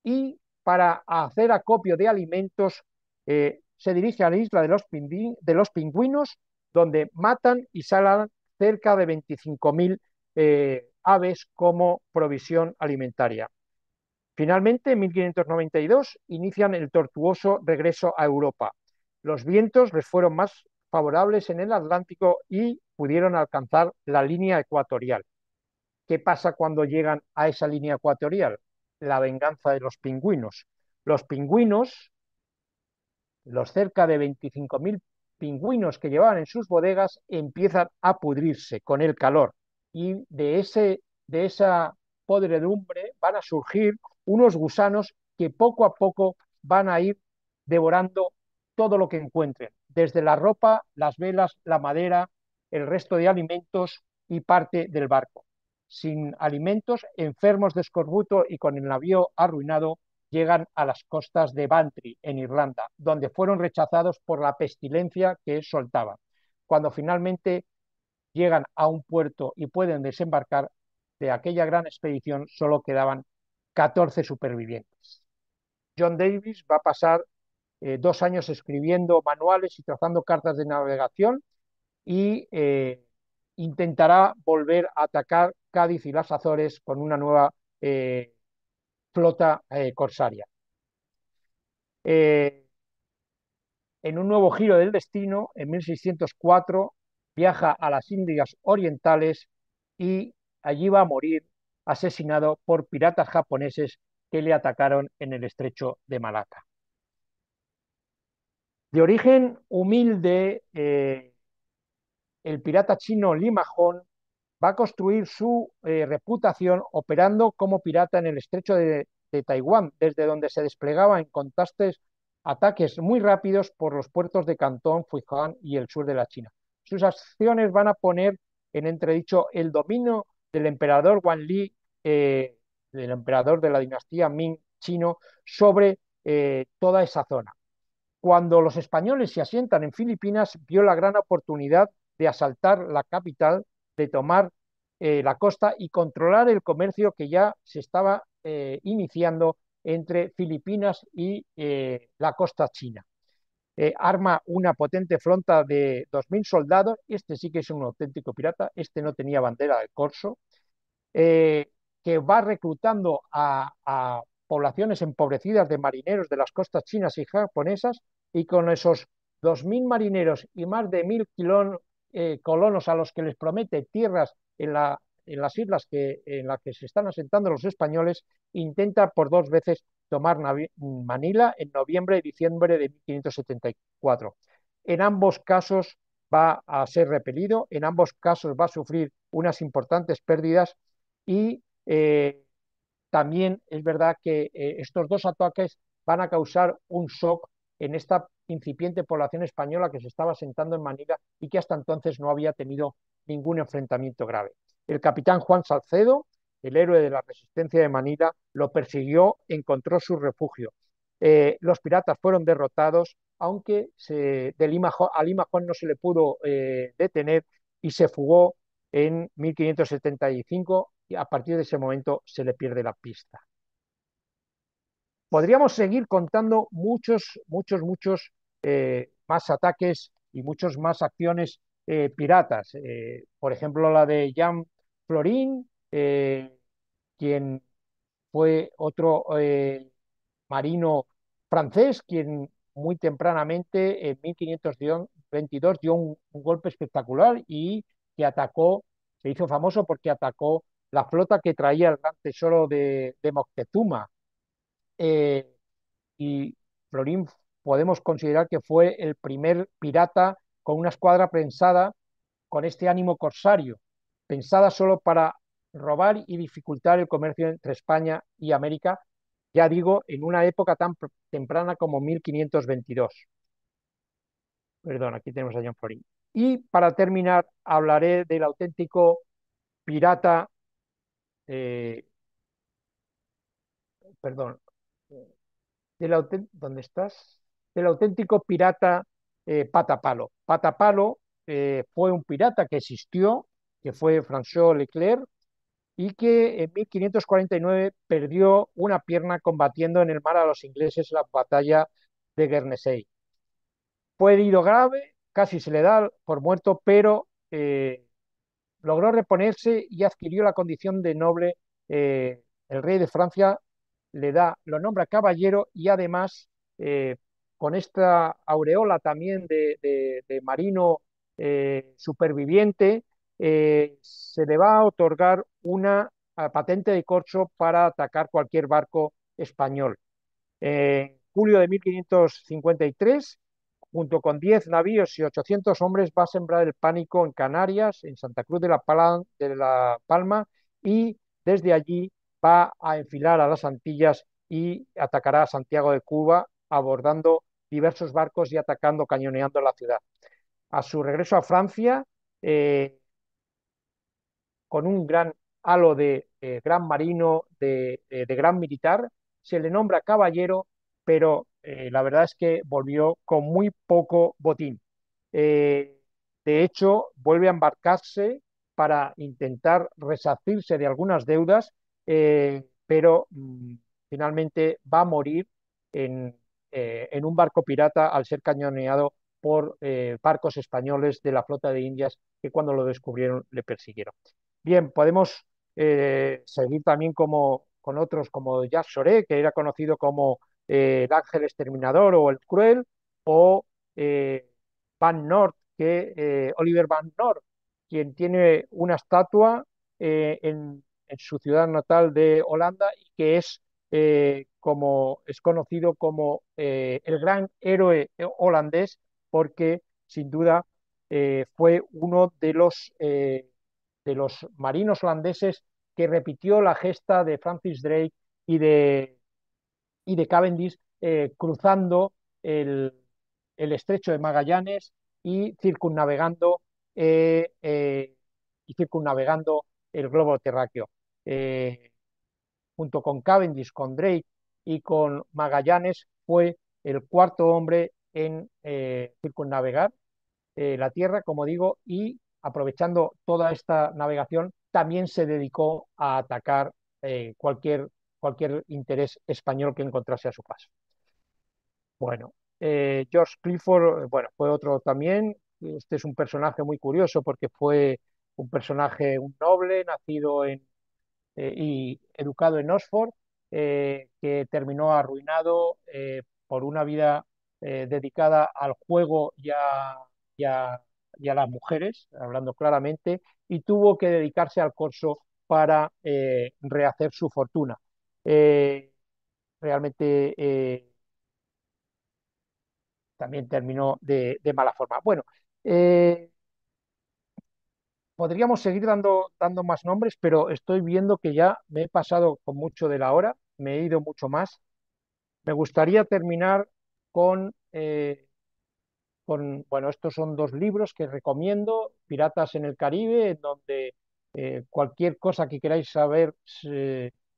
y para hacer acopio de alimentos eh, se dirige a la isla de los, pingüinos, donde matan y salan cerca de 25.000 eh, aves como provisión alimentaria. Finalmente, en 1592, inician el tortuoso regreso a Europa. Los vientos les fueron más favorables en el Atlántico y pudieron alcanzar la línea ecuatorial. ¿Qué pasa cuando llegan a esa línea ecuatorial? La venganza de los pingüinos. Los pingüinos los cerca de 25.000 pingüinos que llevaban en sus bodegas empiezan a pudrirse con el calor y de, ese, de esa podredumbre van a surgir unos gusanos que poco a poco van a ir devorando todo lo que encuentren, desde la ropa, las velas, la madera, el resto de alimentos y parte del barco. Sin alimentos, enfermos de escorbuto y con el navío arruinado, llegan a las costas de Bantry, en Irlanda, donde fueron rechazados por la pestilencia que soltaba Cuando finalmente llegan a un puerto y pueden desembarcar, de aquella gran expedición solo quedaban 14 supervivientes. John Davis va a pasar eh, dos años escribiendo manuales y trazando cartas de navegación y eh, intentará volver a atacar Cádiz y las Azores con una nueva... Eh, flota eh, corsaria. Eh, en un nuevo giro del destino, en 1604, viaja a las Indias Orientales y allí va a morir asesinado por piratas japoneses que le atacaron en el estrecho de Malaca. De origen humilde, eh, el pirata chino Limajón va a construir su eh, reputación operando como pirata en el estrecho de, Taiwán, desde donde se desplegaba en contastes ataques muy rápidos por los puertos de Cantón, Fujian y el sur de la China. Sus acciones van a poner en entredicho el dominio del emperador Wan Li, eh, del emperador de la dinastía Ming chino, sobre eh, toda esa zona. Cuando los españoles se asientan en Filipinas, vio la gran oportunidad de asaltar la capital de tomar eh, la costa y controlar el comercio que ya se estaba eh, iniciando entre Filipinas y eh, la costa china. arma una potente flota de 2.000 soldados, este sí que es un auténtico pirata, este no tenía bandera de corso, que va reclutando a, poblaciones empobrecidas de marineros de las costas chinas y japonesas y con esos 2.000 marineros y más de 1.000 eh, colonos a los que les promete tierras en, la, en las islas que, en las que se están asentando los españoles, intenta por dos veces tomar Manila en noviembre y diciembre de 1574. En ambos casos va a ser repelido, en ambos casos va a sufrir unas importantes pérdidas y eh, también es verdad que eh, estos dos ataques van a causar un shock en esta incipiente población española que se estaba sentando en Manila y que hasta entonces no había tenido ningún enfrentamiento grave. El capitán Juan Salcedo, el héroe de la resistencia de Manila, lo persiguió, encontró su refugio. Eh, los piratas fueron derrotados, aunque se, de Lima, a Lima Juan no se le pudo eh, detener y se fugó en 1575 y a partir de ese momento se le pierde la pista. Podríamos seguir contando muchos, muchos, muchos eh, más ataques y muchas más acciones eh, piratas. Eh, por ejemplo, la de Jean Florin, quien fue otro marino francés, quien muy tempranamente, en 1522, dio un, golpe espectacular y que atacó, se hizo famoso porque atacó la flota que traía el gran tesoro de, de Moctezuma, eh, y Florín podemos considerar que fue el primer pirata con una escuadra pensada con este ánimo corsario, pensada solo para robar y dificultar el comercio entre España y América, ya digo, en una época tan temprana como 1522. Perdón, aquí tenemos a John Florín. Y para terminar, hablaré del auténtico pirata, eh, perdón, del ¿dónde estás? Del auténtico pirata eh, Patapalo. Patapalo eh, fue un pirata que existió, que fue François Leclerc, y que en 1549 perdió una pierna combatiendo en el mar a los ingleses en la batalla de Guernesey. Fue herido grave, casi se le da por muerto, pero eh, logró reponerse y adquirió la condición de noble. el rey de Francia le da, lo nombra caballero y además eh, con esta aureola también de, marino eh, superviviente, eh, se le va a otorgar una patente de corcho para atacar cualquier barco español. En julio de 1553, junto con 10 navíos y 800 hombres, va a sembrar el pánico en Canarias, en Santa Cruz de la, de la Palma, y desde allí va a enfilar a las Antillas y atacará a Santiago de Cuba abordando diversos barcos y atacando, cañoneando la ciudad. A su regreso a Francia, eh, con un gran halo de eh, gran marino, eh, de, gran militar, se le nombra caballero, pero la verdad es que volvió con muy poco botín. de hecho, vuelve a embarcarse para intentar resacirse de algunas deudas eh, pero mm, finalmente va a morir eh, en, un barco pirata al ser cañoneado por eh, barcos españoles de la flota de Indias que cuando lo descubrieron le persiguieron. Bien, podemos seguir también como, con otros como Jacques Soré, que era conocido como el ángel exterminador o el cruel, o Van Nord, que Oliver Van Nort, quien tiene una estatua en en su ciudad natal de Holanda y que es, eh, como, es conocido como eh, el gran héroe eh, holandés porque sin duda fue uno de los, de los marinos holandeses que repitió la gesta de Francis Drake y de, y de Cavendish cruzando el, el estrecho de Magallanes y circunnavegando, y circunnavegando el globo terráqueo. Eh, junto con Cavendish, con Drake y con Magallanes, fue el cuarto hombre en eh, circunnavegar eh, la Tierra, como digo, y aprovechando toda esta navegación, también se dedicó a atacar cualquier, cualquier interés español que encontrase a su paso. Bueno, George Clifford, bueno, fue otro también. Este es un personaje muy curioso porque fue un personaje, un noble, nacido en eh, y educado en Oxford, eh, que terminó arruinado eh, por una vida dedicada al juego y a, las mujeres, hablando claramente, y tuvo que dedicarse al corso para rehacer su fortuna. realmente también terminó de, mala forma. Bueno, podríamos seguir dando, dando más nombres, pero estoy viendo que ya me he pasado con mucho de la hora, me he ido mucho más. Me gustaría terminar con, eh, con bueno, estos son dos libros que recomiendo, Piratas en el Caribe, en donde eh, cualquier cosa que queráis saber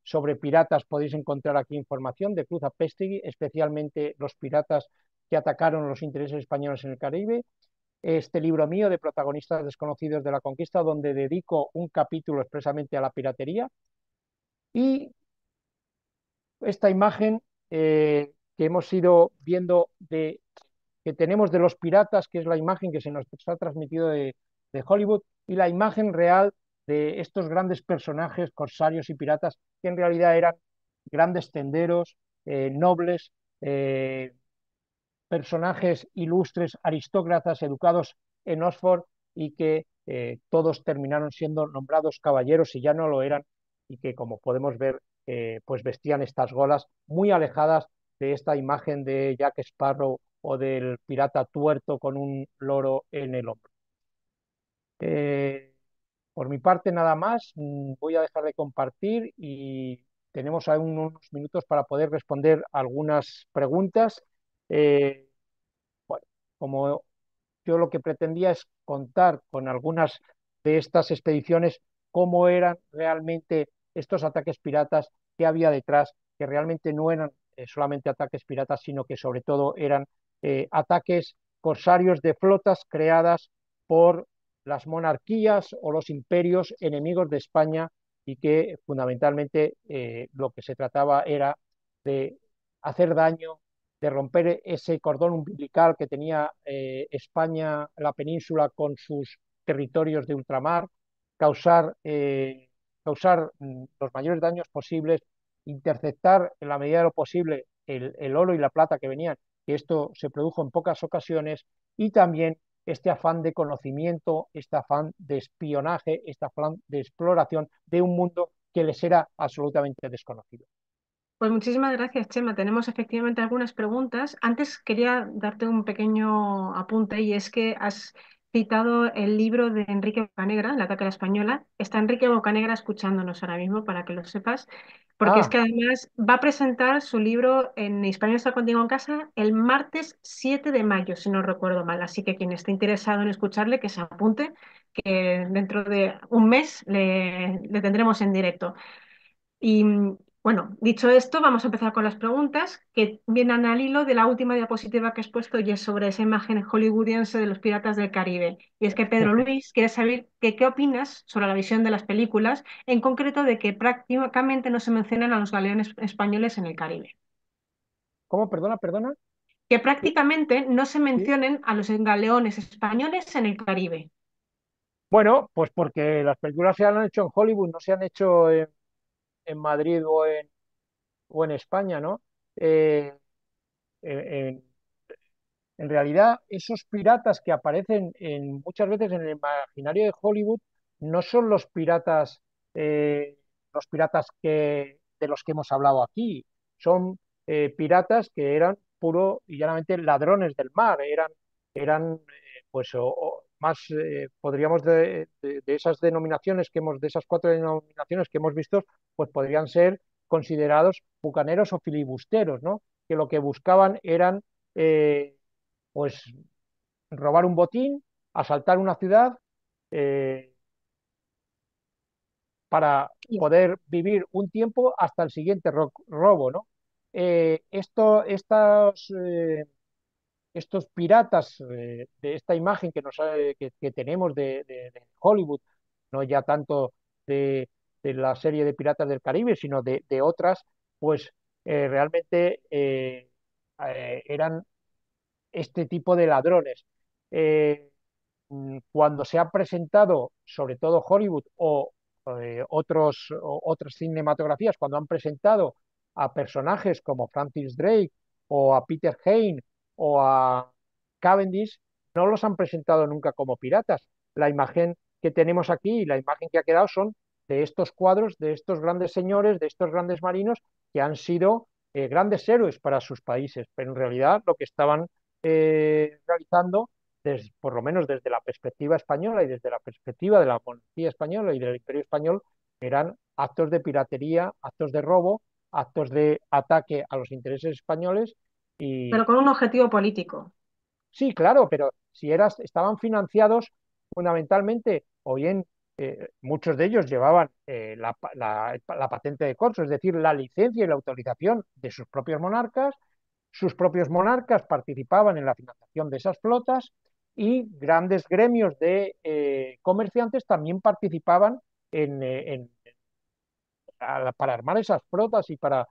sobre piratas podéis encontrar aquí información de Cruz Apestegui, especialmente los piratas que atacaron los intereses españoles en el Caribe, este libro mío de protagonistas desconocidos de la conquista, donde dedico un capítulo expresamente a la piratería. Y esta imagen eh, que hemos ido viendo de, que tenemos de los piratas, que es la imagen que se nos ha transmitido de, Hollywood, y la imagen real de estos grandes personajes, corsarios y piratas, que en realidad eran grandes tenderos, eh, nobles, eh, personajes ilustres, aristócratas educados en Oxford y que eh, todos terminaron siendo nombrados caballeros y ya no lo eran y que como podemos ver eh, pues vestían estas golas muy alejadas de esta imagen de Jack Sparrow o del pirata tuerto con un loro en el hombro. Eh, por mi parte nada más, mm, voy a dejar de compartir y tenemos aún unos minutos para poder responder algunas preguntas eh, bueno, como yo lo que pretendía es contar con algunas de estas expediciones cómo eran realmente estos ataques piratas, que había detrás, que realmente no eran eh, solamente ataques piratas, sino que sobre todo eran eh, ataques corsarios de flotas creadas por las monarquías o los imperios enemigos de España y que fundamentalmente lo que se trataba era de hacer daño de romper ese cordón umbilical que tenía eh, España, la península, con sus territorios de ultramar, causar, eh, causar mm, los mayores daños posibles, interceptar en la medida de lo posible el, el oro y la plata que venían, que esto se produjo en pocas ocasiones, y también este afán de conocimiento, este afán de espionaje, este afán de exploración de un mundo que les era absolutamente desconocido. Pues muchísimas gracias, Chema. Tenemos efectivamente algunas preguntas. Antes quería darte un pequeño apunte y es que has citado el libro de Enrique Bocanegra, La ataque española. Está Enrique Bocanegra escuchándonos ahora mismo, para que lo sepas, porque es ah. que además va a presentar su libro en Hispania está contigo en casa el martes 7 de mayo, si no recuerdo mal. Así que quien esté interesado en escucharle, que se apunte, que dentro de un mes le, le tendremos en directo. Y, bueno, dicho esto, vamos a empezar con las preguntas que vienen al hilo de la última diapositiva que has puesto y es sobre esa imagen hollywoodiense de los piratas del Caribe. Y es que Pedro Luis quiere saber qué opinas sobre la visión de las películas, en concreto de que prácticamente no se mencionan a los galeones españoles en el Caribe. ¿Cómo? Perdona, perdona. Que prácticamente no se mencionen a los galeones españoles en el Caribe. Bueno, pues porque las películas se han hecho en Hollywood, no se han hecho en en Madrid o en, o en España, ¿no? Eh, en, realidad, esos piratas que aparecen en, muchas veces en el imaginario de Hollywood no son los piratas, eh, los piratas que, de los que hemos hablado aquí, son eh, piratas que eran puro y llanamente ladrones del mar, eran, eran pues o más eh, podríamos de, esas denominaciones que hemos, de esas cuatro denominaciones que hemos visto, pues podrían ser considerados bucaneros o filibusteros, ¿no? Que lo que buscaban eran, eh, pues, robar un botín, asaltar una ciudad, eh, para poder vivir un tiempo hasta el siguiente robo, ¿no? esto, estas estos piratas eh, de esta imagen que, nos, que, tenemos de, Hollywood, no ya tanto de, la serie de Piratas del Caribe, sino de, otras, pues eh, realmente eh, eran este tipo de ladrones. Mm, cuando se ha presentado, sobre todo Hollywood o otros, otras cinematografías, cuando han presentado a personajes como Francis Drake o a Peter Hain o a Cavendish, no los han presentado nunca como piratas. La imagen que tenemos aquí y la imagen que ha quedado son de estos cuadros, de estos grandes señores, de estos grandes marinos que han sido eh, grandes héroes para sus países, pero en realidad lo que estaban eh, realizando, por lo menos desde la perspectiva española y desde la perspectiva de la monarquía española y del imperio español, eran actos de piratería, actos de robo, actos de ataque a los intereses españoles pero con un objetivo político. Sí, claro, pero si eras, estaban financiados fundamentalmente, o bien eh, muchos de ellos llevaban eh, la, patente de corso, es decir, la licencia y la autorización de sus propios monarcas, sus propios monarcas participaban en la financiación de esas flotas y grandes gremios de eh, comerciantes también participaban en, para armar esas flotas y para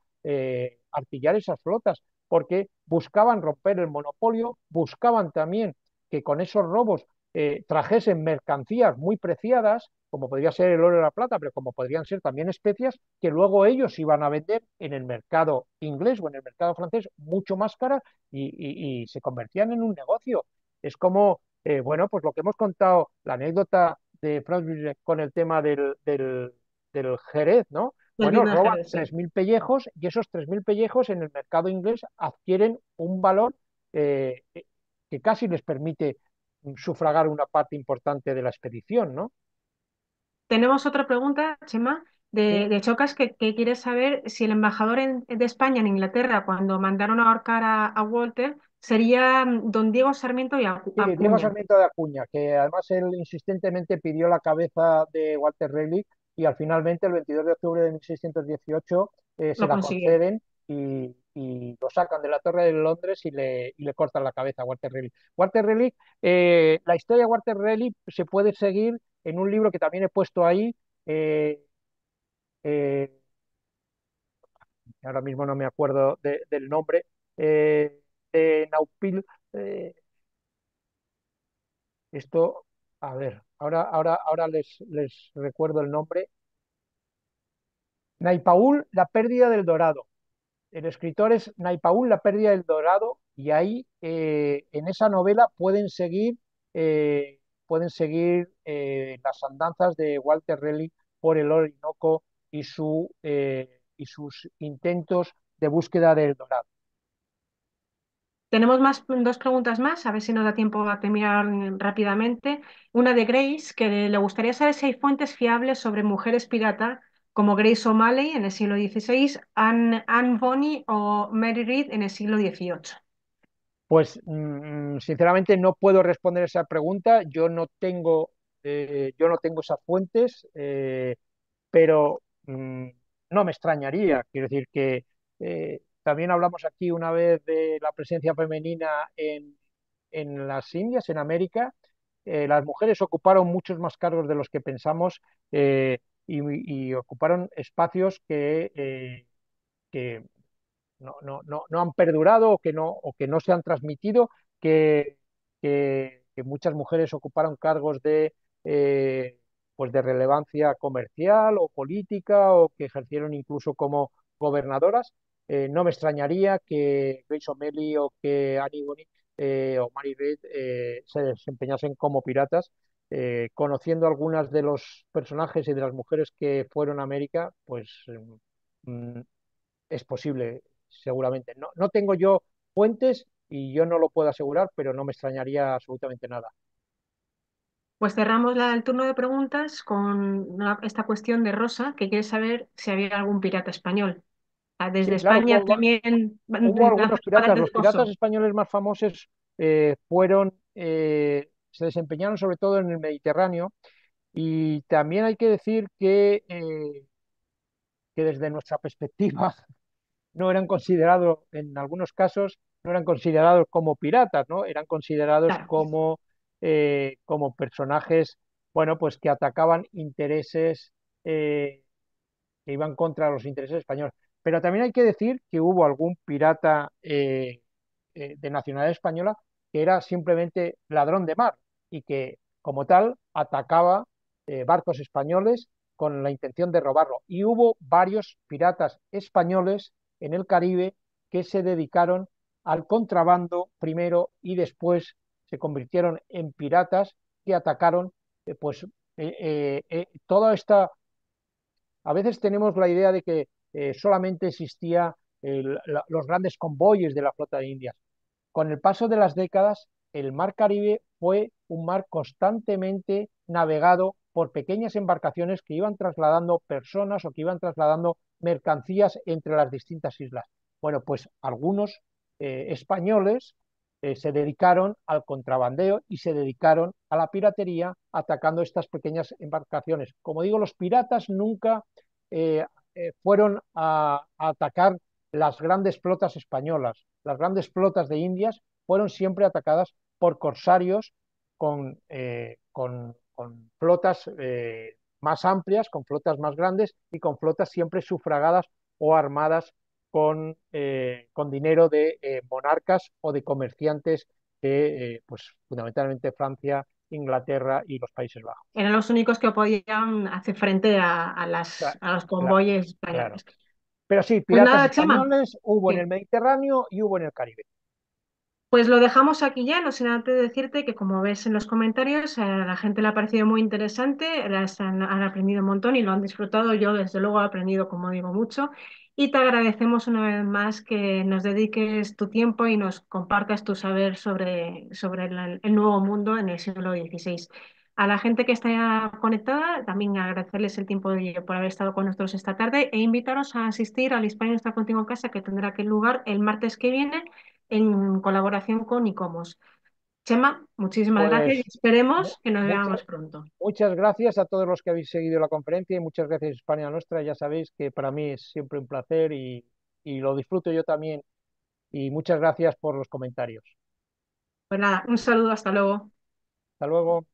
artillar esas flotas porque buscaban romper el monopolio, buscaban también que con esos robos eh, trajesen mercancías muy preciadas, como podría ser el oro y la plata, pero como podrían ser también especias, que luego ellos iban a vender en el mercado inglés o en el mercado francés mucho más cara y, se convertían en un negocio. Es como, eh, bueno, pues lo que hemos contado, la anécdota de Franz con el tema del Jerez, ¿no? Bueno, roban 3.000 pellejos y esos 3.000 pellejos en el mercado inglés adquieren un valor eh, eh, que casi les permite mm, sufragar una parte importante de la expedición, ¿no? Tenemos otra pregunta, Chema, de, Chocas, que, quiere saber si el embajador de España en Inglaterra, cuando mandaron a ahorcar a, Walter, sería mm, don Diego Sarmiento y Acuña. Diego Sarmiento de Acuña, que además él insistentemente pidió la cabeza de Walter Relic y al finalmente el 22 de octubre de 1618 eh, se la conceden y, lo sacan de la Torre de Londres y le, cortan la cabeza a Walter Raleigh. Walter eh, la historia de Walter Raleigh se puede seguir en un libro que también he puesto ahí. Eh, ahora mismo no me acuerdo del nombre, de Naupil. esto, a ver, Ahora, ahora, ahora les, les recuerdo el nombre. Naipaul, La pérdida del dorado. El escritor es Naipaul, La pérdida del dorado, y ahí eh, en esa novela pueden seguir, eh, pueden seguir eh, las andanzas de Walter Raleigh por el Orinoco y, su, y sus intentos de búsqueda del dorado. Tenemos más, dos preguntas más, a ver si nos da tiempo a terminar rápidamente. Una de Grace, que le gustaría saber si hay fuentes fiables sobre mujeres pirata como Grace O'Malley en el siglo XVI, Anne, Anne Bonny o Mary Read en el siglo XVIII. Pues mm, mm, sinceramente no puedo responder esa pregunta. Yo no tengo, eh, yo no tengo esas fuentes, eh, pero mm, no me extrañaría. Quiero decir que eh, también hablamos aquí una vez de la presencia femenina en, en las Indias, en América. Eh, las mujeres ocuparon muchos más cargos de los que pensamos eh, y, ocuparon espacios que, eh, que no, no, no, no, han perdurado o que no, o que no se han transmitido, que, que muchas mujeres ocuparon cargos de pues de relevancia comercial o política o que ejercieron incluso como gobernadoras eh, no me extrañaría que Grace O'Malley o que Annie eh, o Mary eh, se desempeñasen como piratas. conociendo algunas de los personajes y de las mujeres que fueron a América, pues mm, es posible, seguramente. No, no tengo yo fuentes y yo no lo puedo asegurar, pero no me extrañaría absolutamente nada. Pues cerramos la, el turno de preguntas con esta cuestión de Rosa, que quiere saber si había algún pirata español. Ah, desde España también. Hubo algunos piratas. Los piratas españoles más famosos eh, fueron, eh, se desempeñaron sobre todo en el Mediterráneo. Y también hay que decir que, eh, que desde nuestra perspectiva no eran considerados, en algunos casos, no eran considerados como piratas, ¿no? Eran considerados como, como personajes, bueno, pues que atacaban intereses que iban contra los intereses españoles. Pero también hay que decir que hubo algún pirata eh, eh, de nacionalidad española que era simplemente ladrón de mar y que, como tal, atacaba eh, barcos españoles con la intención de robarlo. Y hubo varios piratas españoles en el Caribe que se dedicaron al contrabando primero y después se convirtieron en piratas que atacaron pues toda esta... A veces tenemos la idea de que eh, solamente existían los grandes convoyes de la flota de Indias. Con el paso de las décadas, el mar Caribe fue un mar constantemente navegado por pequeñas embarcaciones que iban trasladando personas o que iban trasladando mercancías entre las distintas islas. Bueno, pues algunos eh, españoles eh, se dedicaron al contrabandeo y se dedicaron a la piratería atacando estas pequeñas embarcaciones. Como digo, los piratas nunca eh, fueron a, atacar las grandes flotas españolas. Las grandes flotas de Indias fueron siempre atacadas por corsarios con, eh, flotas eh, más amplias, con flotas más grandes y con flotas siempre sufragadas o armadas con, con dinero de monarcas o de comerciantes que, pues, fundamentalmente Francia Inglaterra y los Países Bajos. Eran los únicos que podían hacer frente a, las, a los convoyes españoles. Pero sí, pues piratas españoles hubo en el Mediterráneo y hubo en el Caribe. Pues lo dejamos aquí ya, no sin antes decirte que como ves en los comentarios, a la gente le ha parecido muy interesante, han aprendido un montón y lo han disfrutado. Yo desde luego he aprendido, como digo, mucho. Y te agradecemos una vez más que nos dediques tu tiempo y nos compartas tu saber sobre, sobre el, nuevo mundo en el siglo XVI. A la gente que está conectada, también agradecerles el tiempo de, ello por haber estado con nosotros esta tarde e invitaros a asistir al Hispania Está Contigo en Casa, que tendrá que lugar el martes que viene en colaboración con ICOMOS. Chema, muchísimas pues gracias y esperemos que nos veamos pronto. Muchas gracias a todos los que habéis seguido la conferencia y muchas gracias España Nuestra. Ya sabéis que para mí es siempre un placer y, y lo disfruto yo también. Y muchas gracias por los comentarios. Pues nada, un saludo, hasta luego. Hasta luego.